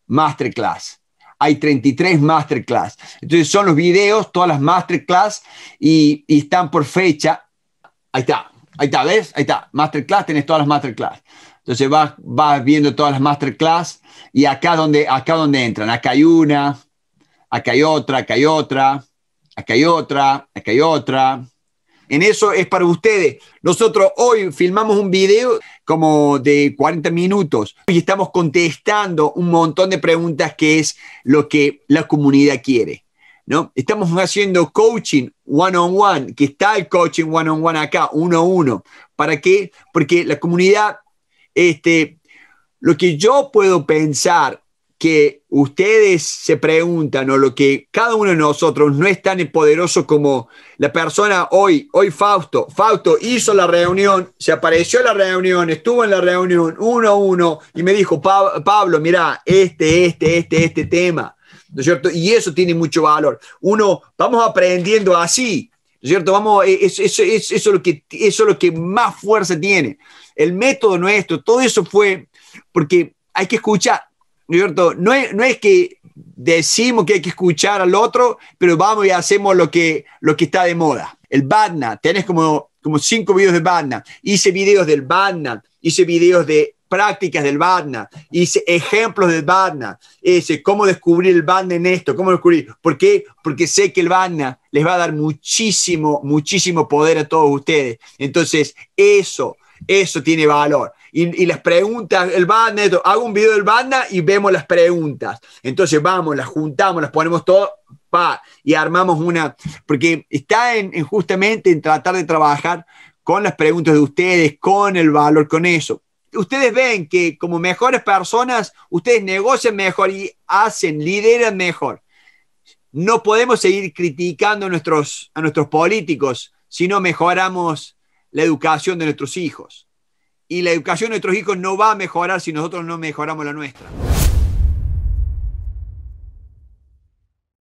Masterclass hay 33 masterclass. Entonces son los videos, todas las masterclass y, están por fecha. Ahí está, ahí está, ¿ves? Ahí está, masterclass, tenés todas las masterclass. Entonces vas, vas viendo todas las masterclass y acá donde, acá donde entran, acá hay una, acá hay otra, acá hay otra, acá hay otra, acá hay otra. En eso es para ustedes. Nosotros hoy filmamos un video como de 40 minutos y estamos contestando un montón de preguntas que es lo que la comunidad quiere. ¿no? Estamos haciendo coaching one-on-one, que está el coaching one-on-one acá, uno a uno. ¿Para qué? Porque la comunidad, este, lo que yo puedo pensar que ustedes se preguntan o lo que cada uno de nosotros no es tan poderoso como la persona hoy, hoy Fausto. Fausto hizo la reunión, se apareció en la reunión, estuvo en la reunión uno a uno y me dijo, Pablo, mira, este, este, este, este tema. ¿No es cierto? Y eso tiene mucho valor. Uno, vamos aprendiendo así, ¿no es cierto? Vamos, e-, eso, es eso, lo que, eso es lo que más fuerza tiene. El método nuestro, todo eso fue porque hay que escuchar ¿no, es, que decimos que hay que escuchar al otro, pero vamos y hacemos lo que, está de moda. El Badna, tenés como, como cinco videos de Badna. Hice videos del Badna, hice videos de prácticas del Badna, hice ejemplos del Badna, ese cómo descubrir el Badna en esto, cómo descubrir, ¿por qué? Porque sé que el Badna les va a dar muchísimo, muchísimo poder a todos ustedes. Entonces, eso, eso tiene valor. Y, las preguntas, el banda, hago un video del banda y vemos las preguntas. Entonces vamos, las juntamos, las ponemos todo pa, y armamos una, porque está en, justamente en tratar de trabajar con las preguntas de ustedes, con el valor, con eso ustedes ven que como mejores personas, ustedes negocian mejor y hacen, lideran mejor. No podemos seguir criticando nuestros, a nuestros políticos si no mejoramos la educación de nuestros hijos. Y la educación de nuestros hijos no va a mejorar si nosotros no mejoramos la nuestra.